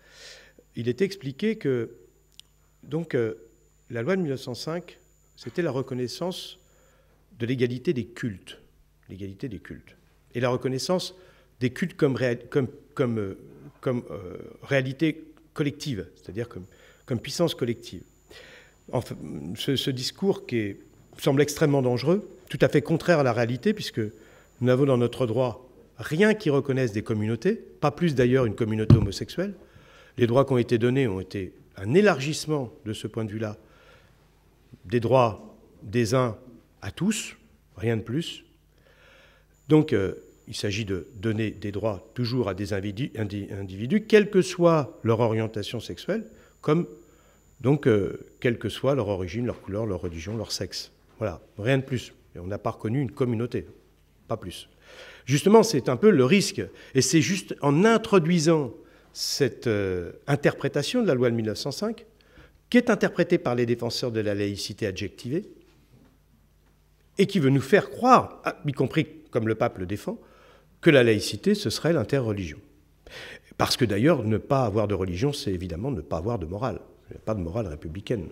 il était expliqué que donc, euh, la loi de 1905, c'était la reconnaissance de l'égalité des cultes, l'égalité des cultes, et la reconnaissance des cultes comme réalité collective, c'est-à-dire comme puissance collective enfin, ce, discours qui semble extrêmement dangereux, tout à fait contraire à la réalité, puisque nous n'avons dans notre droit rien qui reconnaisse des communautés, pas plus d'ailleurs une communauté homosexuelle. Les droits qui ont été donnés ont été un élargissement de ce point de vue-là des droits des uns à tous, rien de plus. Donc euh, il s'agit de donner des droits toujours à des individus, individus, quelle que soit leur orientation sexuelle, comme donc, euh, quelle que soit leur origine, leur couleur, leur religion, leur sexe. Voilà, rien de plus. Et on n'a pas reconnu une communauté, pas plus. Justement, c'est un peu le risque. Et c'est juste en introduisant cette euh, interprétation de la loi de 1905, qui est interprétée par les défenseurs de la laïcité adjectivée, et qui veut nous faire croire, ah, y compris comme le pape le défend, que la laïcité, ce serait l'interreligion. Parce que d'ailleurs, ne pas avoir de religion, c'est évidemment ne pas avoir de morale. Il n'y a pas de morale républicaine.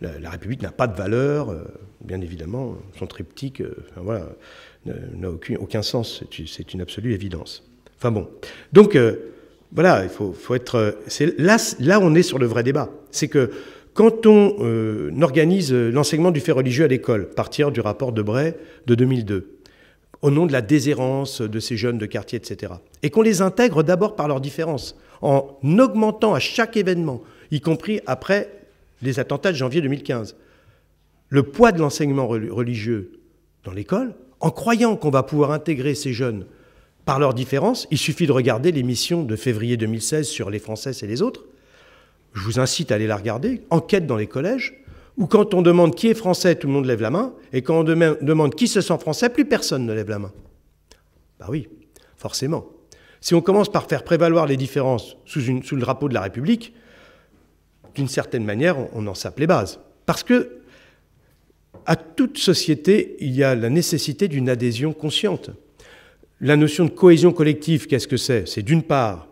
La, République n'a pas de valeur, euh, bien évidemment. Son triptyque, euh, n'a aucun, aucun sens. C'est une absolue évidence. Enfin bon. Donc, euh, voilà, il faut, faut être. Là, là, on est sur le vrai débat. C'est que quand on organise l'enseignement du fait religieux à l'école, partir du rapport de Bray de 2002, au nom de la déshérence de ces jeunes de quartier, etc. Et qu'on les intègre d'abord par leurs différences, en augmentant à chaque événement, y compris après les attentats de janvier 2015, le poids de l'enseignement religieux dans l'école, en croyant qu'on va pouvoir intégrer ces jeunes par leurs différences. Il suffit de regarder l'émission de février 2016 sur les Françaises et les autres. Je vous incite à aller la regarder. Enquête dans les collèges ou quand on demande qui est français, tout le monde lève la main, et quand on demande qui se sent français, plus personne ne lève la main. Bah oui, forcément. Si on commence par faire prévaloir les différences sous, sous le drapeau de la République, d'une certaine manière, on, en sape les bases. Parce que à toute société, il y a la nécessité d'une adhésion consciente. La notion de cohésion collective, qu'est-ce que c'est C'est d'une part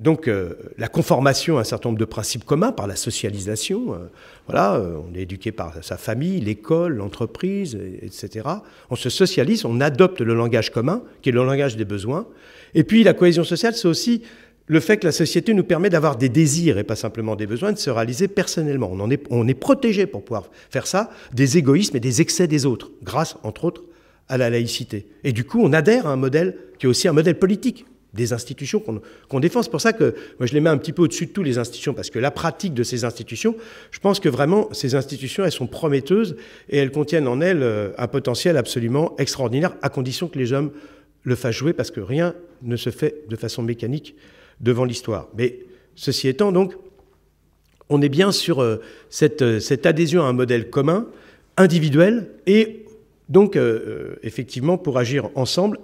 donc euh, la conformation à un certain nombre de principes communs par la socialisation, euh, voilà, euh, on est éduqué par sa famille, l'école, l'entreprise, etc. On se socialise, on adopte le langage commun, qui est le langage des besoins. Et puis la cohésion sociale, c'est aussi le fait que la société nous permet d'avoir des désirs et pas simplement des besoins, de se réaliser personnellement. on est protégé pour pouvoir faire ça des égoïsmes et des excès des autres, grâce entre autres à la laïcité. Et du coup, on adhère à un modèle qui est aussi un modèle politique des institutions qu'on défend. C'est pour ça que moi je les mets un petit peu au-dessus de toutes les institutions, parce que la pratique de ces institutions, je pense que vraiment ces institutions, elles sont prometteuses et elles contiennent en elles euh, un potentiel absolument extraordinaire, à condition que les hommes le fassent jouer, parce que rien ne se fait de façon mécanique devant l'histoire. Mais ceci étant, donc, on est bien sur euh, euh, cette, adhésion à un modèle commun, individuel, et donc, effectivement, pour agir ensemble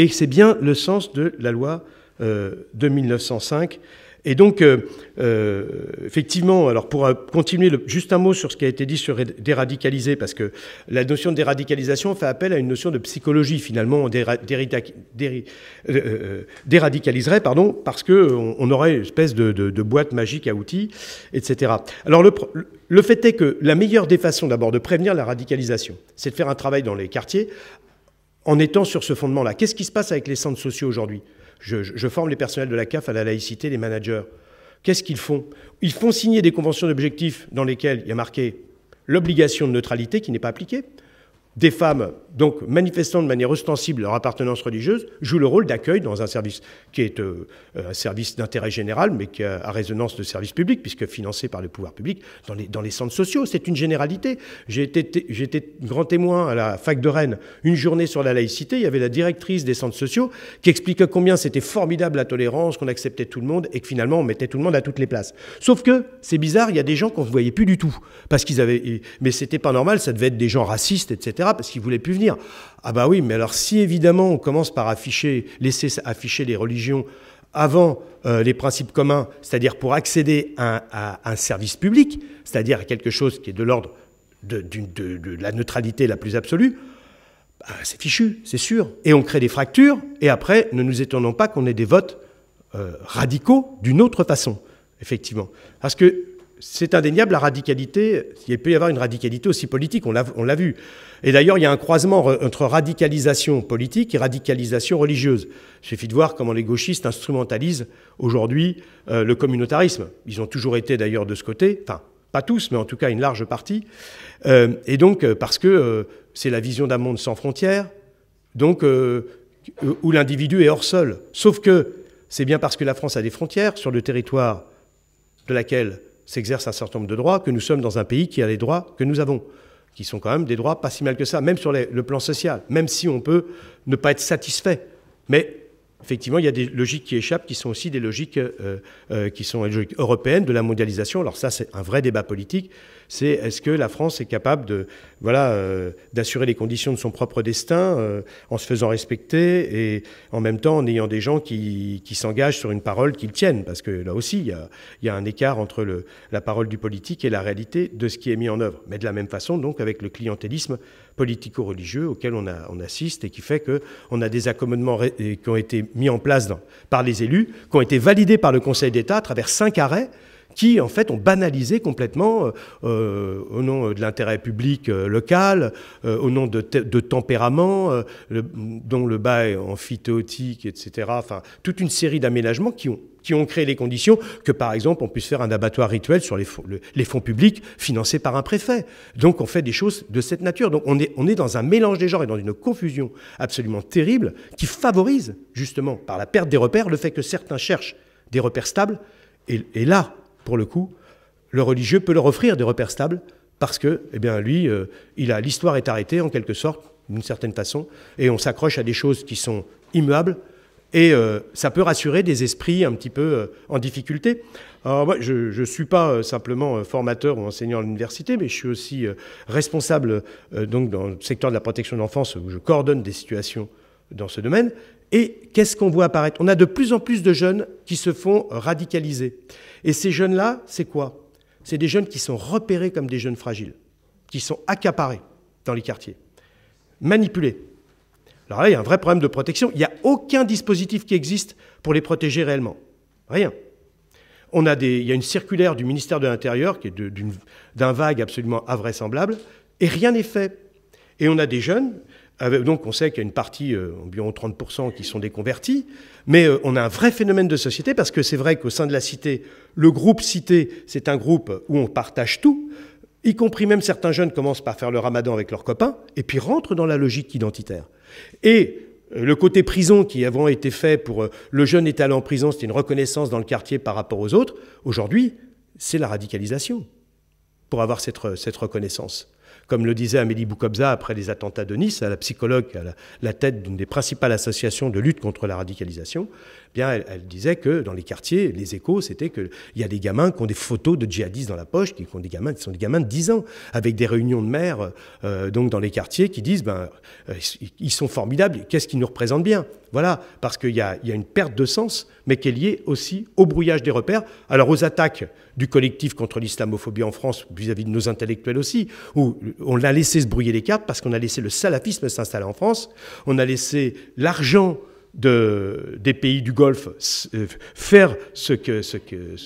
et c'est bien le sens de la loi euh, de 1905. Et donc, euh, euh, effectivement, alors pour continuer, juste un mot sur ce qui a été dit sur déradicaliser, parce que la notion de déradicalisation fait appel à une notion de psychologie. Finalement, on déradicaliserait, pardon, parce qu'on on aurait une espèce de, boîte magique à outils, etc. Alors, le fait est que la meilleure des façons, d'abord, de prévenir la radicalisation, c'est de faire un travail dans les quartiers en étant sur ce fondement-là. Qu'est-ce qui se passe avec les centres sociaux aujourd'hui je, forme les personnels de la CAF à la laïcité, les managers. Qu'est-ce qu'ils font Ils font signer des conventions d'objectifs dans lesquelles il y a marqué l'obligation de neutralité qui n'est pas appliquée des femmes, donc manifestant de manière ostensible leur appartenance religieuse, jouent le rôle d'accueil dans un service qui est euh, un service d'intérêt général, mais qui a, résonance de service public, puisque financé par le pouvoir public, dans les, centres sociaux. C'est une généralité. J'ai été, grand témoin à la fac de Rennes, une journée sur la laïcité, il y avait la directrice des centres sociaux qui expliquait combien c'était formidable la tolérance, qu'on acceptait tout le monde, et que finalement on mettait tout le monde à toutes les places. Sauf que, c'est bizarre, il y a des gens qu'on ne voyait plus du tout, parce qu'ils avaient... Mais c'était pas normal, ça devait être des gens racistes, etc parce qu'ils voulaient plus venir. Ah bah oui, mais alors si évidemment on commence par afficher, laisser afficher les religions avant euh, les principes communs, c'est-à-dire pour accéder à, un service public, c'est-à-dire à quelque chose qui est de l'ordre de, la neutralité la plus absolue, bah, c'est fichu, c'est sûr. Et on crée des fractures, et après, ne nous étonnons pas qu'on ait des votes euh, radicaux d'une autre façon, effectivement. Parce que c'est indéniable la radicalité. Il peut y avoir une radicalité aussi politique, on l'a vu. Et d'ailleurs, il y a un croisement entre radicalisation politique et radicalisation religieuse. Il suffit de voir comment les gauchistes instrumentalisent aujourd'hui euh, le communautarisme. Ils ont toujours été d'ailleurs de ce côté, enfin, pas tous, mais en tout cas une large partie. Euh, et donc, euh, parce que c'est la vision d'un monde sans frontières, donc où l'individu est hors sol. Sauf que c'est bien parce que la France a des frontières sur le territoire de laquelle s'exerce un certain nombre de droits, que nous sommes dans un pays qui a les droits que nous avons, qui sont quand même des droits pas si mal que ça, même sur le plan social, même si on peut ne pas être satisfait. Mais effectivement, il y a des logiques qui échappent, qui sont aussi des logiques, euh, euh, qui sont des logiques européennes de la mondialisation. Alors ça, c'est un vrai débat politique c'est est-ce que la France est capable de voilà euh, d'assurer les conditions de son propre destin euh, en se faisant respecter et en même temps en ayant des gens qui, qui s'engagent sur une parole qu'ils tiennent parce que là aussi il y a, il y a un écart entre le, la parole du politique et la réalité de ce qui est mis en œuvre. Mais de la même façon donc avec le clientélisme politico-religieux auquel on, assiste et qui fait que on a des accommodements qui ont été mis en place par les élus, qui ont été validés par le Conseil d'État à travers cinq arrêts qui en fait ont banalisé complètement, euh, euh, au nom de l'intérêt public euh, local, au nom de, de tempérament, dont le bail amphithéotique, etc. Enfin, toute une série d'aménagements qui ont qui ont créé les conditions que, par exemple, on puisse faire un abattoir rituel sur les, fonds, les fonds publics financés par un préfet. Donc, on fait des choses de cette nature. Donc, on est, on est dans un mélange des genres et dans une confusion absolument terrible qui favorise, justement, par la perte des repères, le fait que certains cherchent des repères stables. Et, et là, pour le coup, le religieux peut leur offrir des repères stables parce que, eh bien, lui, euh, il a l'histoire est arrêtée en quelque sorte, d'une certaine façon, et on s'accroche à des choses qui sont immuables. Et euh, ça peut rassurer des esprits un petit peu euh, en difficulté. Alors, moi, je ne suis pas simplement formateur ou enseignant à l'université, mais je suis aussi responsable donc dans le secteur de la protection de l'enfance où je coordonne des situations dans ce domaine. Et qu'est-ce qu'on voit apparaître On a de plus en plus de jeunes qui se font radicaliser. Et ces jeunes-là, c'est quoi C'est des jeunes qui sont repérés comme des jeunes fragiles, qui sont accaparés dans les quartiers, manipulés. Alors là, il y a un vrai problème de protection. Il n'y a aucun dispositif qui existe pour les protéger réellement. Rien. On a des, il y a une circulaire du ministère de l'Intérieur qui est d'un vague absolument invraisemblable, et rien n'est fait. Et on a des jeunes donc on sait qu'il y a une partie, euh, environ 30%, qui sont déconvertis. mais euh, on a un vrai phénomène de société parce que c'est vrai qu'au sein de la cité, le groupe cité, c'est un groupe où on partage tout, y compris même certains jeunes commencent par faire le ramadan avec leurs copains, et puis rentrent dans la logique identitaire. Et euh, le côté prison qui avant était fait pour le jeune est allé en prison, c'était une reconnaissance dans le quartier par rapport aux autres, aujourd'hui, c'est la radicalisation pour avoir cette reconnaissance. Comme le disait Amélie Boukobza après les attentats de Nice, à la psychologue à la tête d'une des principales associations de lutte contre la radicalisation, bien, elle, disait que dans les quartiers, les échos, c'était qu'il y a des gamins qui ont des photos de djihadistes dans la poche, qui, ont des gamins, qui sont des gamins de 10 ans, avec des réunions de maires euh, donc dans les quartiers qui disent ben, euh, ils sont formidables, qu'est-ce qu'ils nous représentent bien Voilà, parce qu'il y a, une perte de sens, mais qui est liée aussi au brouillage des repères, alors aux attaques du collectif contre l'islamophobie en France vis-à-vis de nos intellectuels aussi, où on l'a laissé se brouiller les cartes parce qu'on a laissé le salafisme s'installer en France, on a laissé l'argent de, des pays du Golfe euh, faire ce que,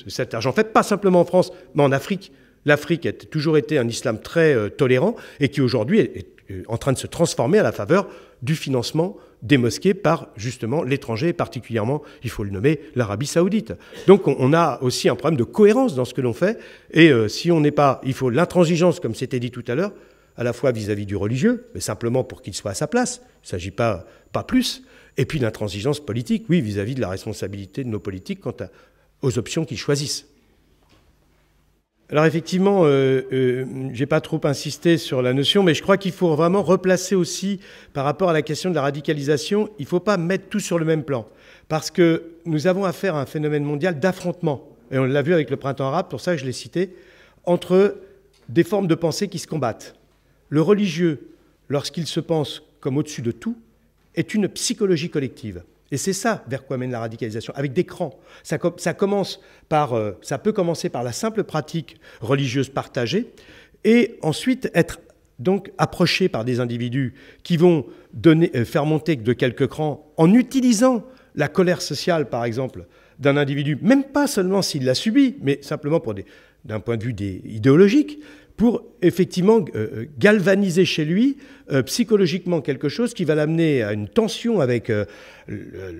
cet argent fait, pas simplement en France, mais en Afrique. L'Afrique a toujours été un islam très euh, tolérant et qui aujourd'hui est, euh, en train de se transformer à la faveur du financement des mosquées par justement l'étranger, particulièrement, il faut le nommer, l'Arabie saoudite. Donc on a aussi un problème de cohérence dans ce que l'on fait, et si on n'est pas, il faut l'intransigeance, comme c'était dit tout à l'heure, à la fois vis-à-vis du religieux, mais simplement pour qu'il soit à sa place, il ne s'agit pas, pas plus, et puis l'intransigeance politique, oui, vis-à-vis de la responsabilité de nos politiques quant aux options qu'ils choisissent. Alors effectivement, je euh, n'ai euh, j'ai pas trop insisté sur la notion, mais je crois qu'il faut vraiment replacer aussi par rapport à la question de la radicalisation, il ne faut pas mettre tout sur le même plan, parce que nous avons affaire à un phénomène mondial d'affrontement, et on l'a vu avec le printemps arabe, pour ça je l'ai cité, entre des formes de pensée qui se combattent. Le religieux, lorsqu'il se pense comme au-dessus de tout, est une psychologie collective. Et c'est ça vers quoi mène la radicalisation, avec des crans. Ça, commence par, euh, ça peut commencer par la simple pratique religieuse partagée, et ensuite être donc approché par des individus qui vont donner, euh, faire monter de quelques crans en utilisant la colère sociale, par exemple, d'un individu, même pas seulement s'il l'a subi, mais simplement d'un point de vue des, idéologique, pour effectivement euh, galvaniser chez lui euh, psychologiquement quelque chose qui va l'amener à une tension avec euh,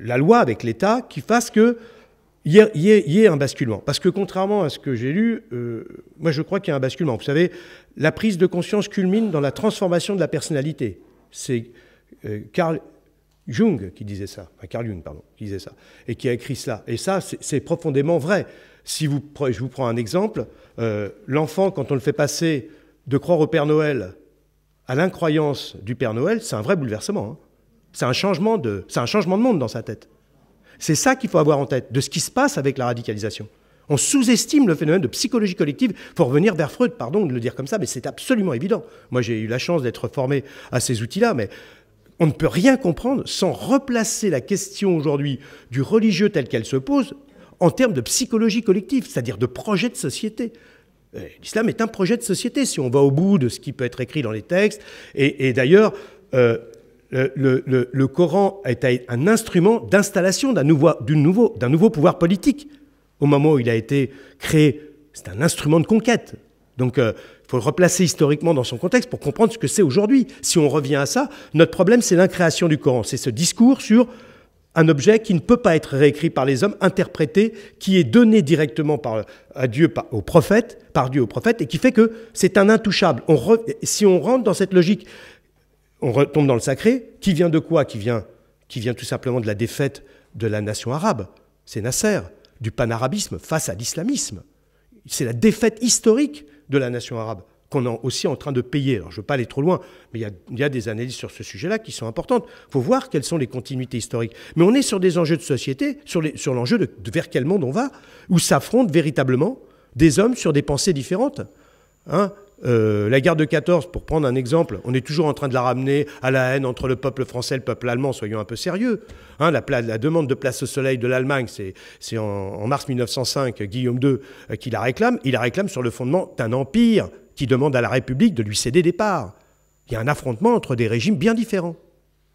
la loi, avec l'État, qui fasse que y, ait un basculement. Parce que contrairement à ce que j'ai lu, moi je crois qu'il y a un basculement. Vous savez, la prise de conscience culmine dans la transformation de la personnalité. C'est Carl Jung qui disait ça, Carl Jung, pardon, qui disait ça, et qui a écrit cela. Et ça, c'est profondément vrai. Si je vous prends un exemple, euh, l'enfant, quand on le fait passer de croire au Père Noël à l'incroyance du Père Noël, c'est un vrai bouleversement. Hein. C'est un, changement de, un changement de monde dans sa tête. C'est ça qu'il faut avoir en tête, de ce qui se passe avec la radicalisation. On sous-estime le phénomène de psychologie collective. faut revenir vers Freud, pardon de le dire comme ça, mais c'est absolument évident. Moi, j'ai eu la chance d'être formé à ces outils-là, mais on ne peut rien comprendre sans replacer la question aujourd'hui du religieux tel qu'elle se pose en termes de psychologie collective, c'est-à-dire de projet de société. Euh, l'islam est un projet de société si on va au bout de ce qui peut être écrit dans les textes. Et, d'ailleurs, euh, le, Coran est un instrument d'installation d'un nouveau, nouveau, nouveau, pouvoir politique. Au moment où il a été créé, c'est un instrument de conquête. Donc il euh, faut le replacer historiquement dans son contexte pour comprendre ce que c'est aujourd'hui. Si on revient à ça, notre problème, c'est l'incréation du Coran. C'est ce discours sur un objet qui ne peut pas être réécrit par les hommes, interprété, qui est donné directement par, Dieu au prophète, par Dieu au et qui fait que c'est un intouchable. si on rentre dans cette logique, on retombe dans le sacré, qui vient de quoi qui vient, qui vient tout simplement de la défaite de la nation arabe, c'est Nasser, du panarabisme face à l'islamisme. C'est la défaite historique de la nation arabe qu'on est aussi en train de payer. Alors, je ne veux pas aller trop loin, mais il y, a, des analyses sur ce sujet-là qui sont importantes. Il faut voir quelles sont les continuités historiques. Mais on est sur des enjeux de société, sur, l'enjeu de, vers quel monde on va, où s'affrontent véritablement des hommes sur des pensées différentes. Hein euh, la guerre de 14, pour prendre un exemple, on est toujours en train de la ramener à la haine entre le peuple français et le peuple allemand, soyons un peu sérieux. Hein, la, demande de place au soleil de l'Allemagne, c'est, en, mars 1905 Guillaume II euh, qui la réclame. Il la réclame sur le fondement d'un empire qui demande à la République de lui céder des parts. Il y a un affrontement entre des régimes bien différents,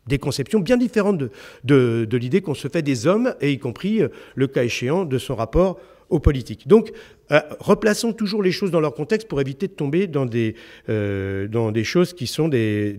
des conceptions bien différentes de, l'idée qu'on se fait des hommes, et y compris, euh, le cas échéant, de son rapport aux politiques. Donc, euh, replaçons toujours les choses dans leur contexte pour éviter de tomber dans des, euh, choses qui sont des,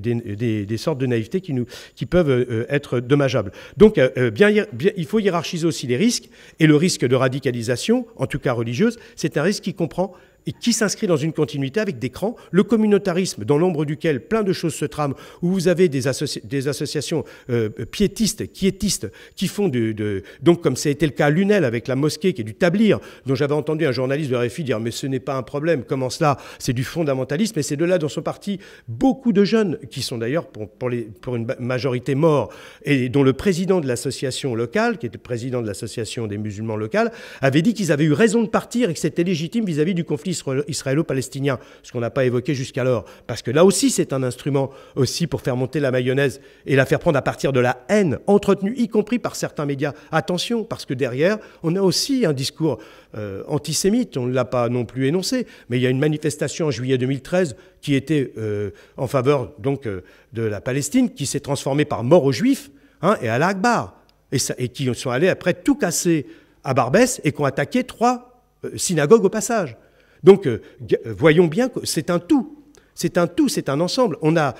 sortes de naïveté qui, peuvent être dommageables. Donc, il faut hiérarchiser aussi les risques, et le risque de radicalisation, en tout cas religieuse, c'est un risque qui comprend et qui s'inscrit dans une continuité avec des Le communautarisme, dans l'ombre duquel plein de choses se trament, où vous avez des, associations euh, piétistes, quiétistes, qui font de, donc comme ça a été le cas à Lunel avec la mosquée qui est du tablir, dont j'avais entendu un journaliste de RFI dire mais ce n'est pas un problème, comment cela C'est du fondamentalisme et c'est de là dont sont partis beaucoup de jeunes qui sont d'ailleurs pour, pour, pour une majorité morts et dont le président de l'association locale, qui était président de l'association des musulmans locales, avait dit qu'ils avaient eu raison de partir et que c'était légitime vis à -vis du conflit israélo-palestinien, ce qu'on n'a pas évoqué jusqu'alors, parce que là aussi c'est un instrument aussi pour faire monter la mayonnaise et la faire prendre à partir de la haine entretenue, y compris par certains médias. Attention, parce que derrière, on a aussi un discours euh, antisémite, on ne l'a pas non plus énoncé, mais il y a une manifestation en juillet 2013 qui était euh, en faveur donc euh, de la Palestine, qui s'est transformée par mort aux Juifs hein, et à l'Akbar, et, et qui sont allés après tout casser à Barbès et qui ont attaqué trois synagogues au passage. Donc euh, euh, voyons bien que c'est un tout. C'est un tout, c'est un ensemble. On a,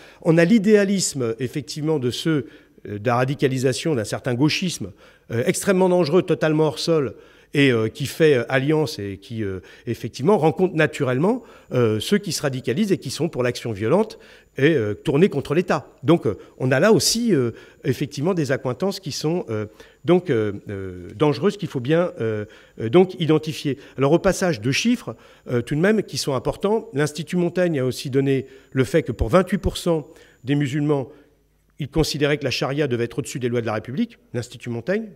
l'idéalisme, effectivement, de ceux euh, de la radicalisation d'un certain gauchisme, extrêmement dangereux, totalement hors sol, et euh, qui fait euh, alliance et qui euh, effectivement rencontre naturellement ceux qui se radicalisent et qui sont pour l'action violente et tournés contre l'État. Donc on a là aussi effectivement des accointances qui sont donc dangereuses qu'il faut bien donc identifier. Alors au passage, deux chiffres tout de même qui sont importants. L'Institut Montaigne a aussi donné le fait que pour 28% des musulmans, ils considéraient que la charia devait être au-dessus des lois de la République, l'Institut Montaigne,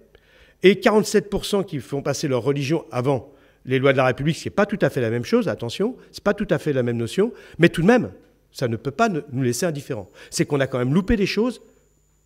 et 47% qui font passer leur religion avant les lois de la République, ce n'est pas tout à fait la même chose, attention, ce n'est pas tout à fait la même notion, mais tout de même, ça ne peut pas nous laisser indifférents. C'est qu'on a quand même loupé des choses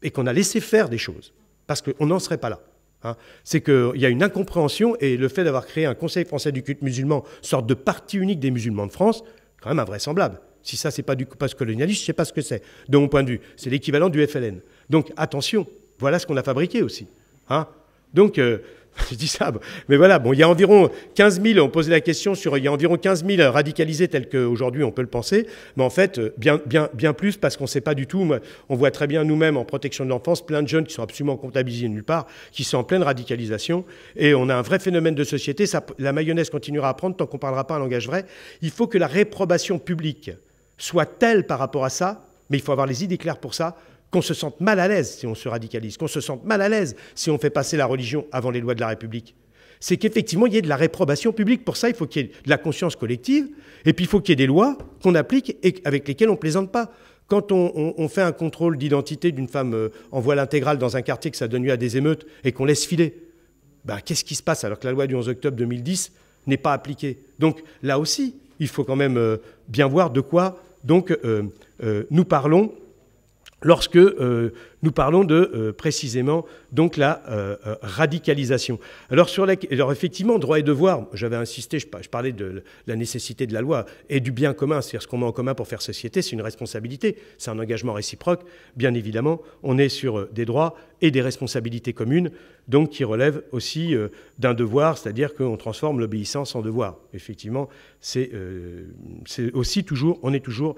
et qu'on a laissé faire des choses, parce qu'on n'en serait pas là. Hein. C'est qu'il y a une incompréhension et le fait d'avoir créé un Conseil français du culte musulman, sorte de parti unique des musulmans de France, quand même invraisemblable. Si ça, c'est pas du post colonialiste, je sais pas ce que c'est, de mon point de vue. C'est l'équivalent du FLN. Donc attention, voilà ce qu'on a fabriqué aussi. Hein. Donc, euh, je dis ça, mais voilà, il y a environ 15 000, on posait la question sur, il y a environ 15 000 radicalisés tels qu'aujourd'hui on peut le penser, mais en fait, euh, bien, plus parce qu'on ne sait pas du tout, on voit très bien nous-mêmes en protection de l'enfance, plein de jeunes qui sont absolument comptabilisés nulle part, qui sont en pleine radicalisation, et on a un vrai phénomène de société, la mayonnaise continuera à prendre tant qu'on ne parlera pas un langage vrai, il faut que la réprobation publique soit telle par rapport à ça, mais il faut avoir les idées claires pour ça, qu'on se sente mal à l'aise si on se radicalise, qu'on se sente mal à l'aise si on fait passer la religion avant les lois de la République. C'est qu'effectivement, il y ait de la réprobation publique. Pour ça, il faut qu'il y ait de la conscience collective, et puis il faut qu'il y ait des lois qu'on applique et avec lesquelles on ne plaisante pas. Quand on, fait un contrôle d'identité d'une femme euh, en voile intégrale dans un quartier que ça donne lieu à des émeutes et qu'on laisse filer, bah, qu'est-ce qui se passe alors que la loi du 11 octobre 2010 n'est pas appliquée Donc là aussi, il faut quand même euh, bien voir de quoi donc euh, nous parlons lorsque euh, nous parlons de euh, précisément donc la euh, radicalisation. Alors sur effectivement droit et devoir, j'avais insisté, je, parlais de, la nécessité de la loi et du bien commun, c'est-à-dire ce qu'on met en commun pour faire société, c'est une responsabilité, c'est un engagement réciproque. Bien évidemment, on est sur des droits et des responsabilités communes, donc qui relèvent aussi d'un devoir, c'est-à-dire qu'on transforme l'obéissance en devoir. Effectivement, c'est aussi toujours, on est toujours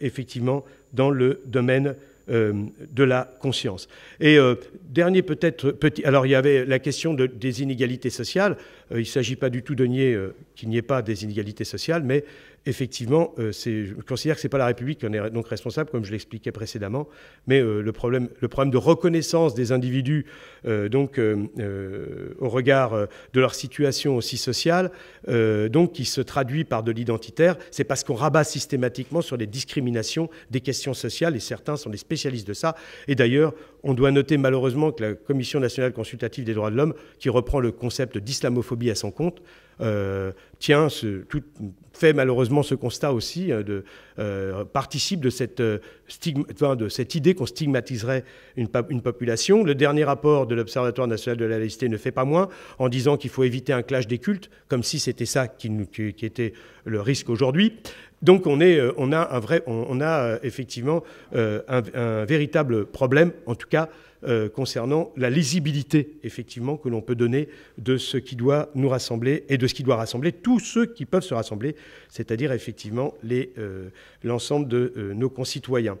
effectivement dans le domaine euh, de la conscience. Et euh, dernier peut-être petit, alors il y avait la question des inégalités sociales. Euh, il ne s'agit pas du tout de nier qu'il n'y ait pas des inégalités sociales, mais effectivement, euh, je considère que ce n'est pas la République qui en est donc responsable, comme je l'expliquais précédemment, mais euh, le, problème, de reconnaissance des individus euh, donc, au regard de leur situation aussi sociale, donc, qui se traduit par de l'identitaire, c'est parce qu'on rabat systématiquement sur les discriminations des questions sociales, et certains sont des spécialistes de ça. Et d'ailleurs, on doit noter malheureusement que la Commission nationale consultative des droits de l'homme, qui reprend le concept d'islamophobie à son compte, euh, tient, ce, tout, fait malheureusement ce constat aussi, euh, euh, participe de cette, idée qu'on stigmatiserait une, population. Le dernier rapport de l'Observatoire national de la laïcité ne fait pas moins en disant qu'il faut éviter un clash des cultes, comme si c'était ça qui, était le risque aujourd'hui. Donc on, a effectivement un véritable problème, en tout cas euh, concernant la lisibilité, effectivement, que l'on peut donner de ce qui doit nous rassembler et de ce qui doit rassembler tous ceux qui peuvent se rassembler, c'est-à-dire effectivement euh, l'ensemble de euh, nos concitoyens.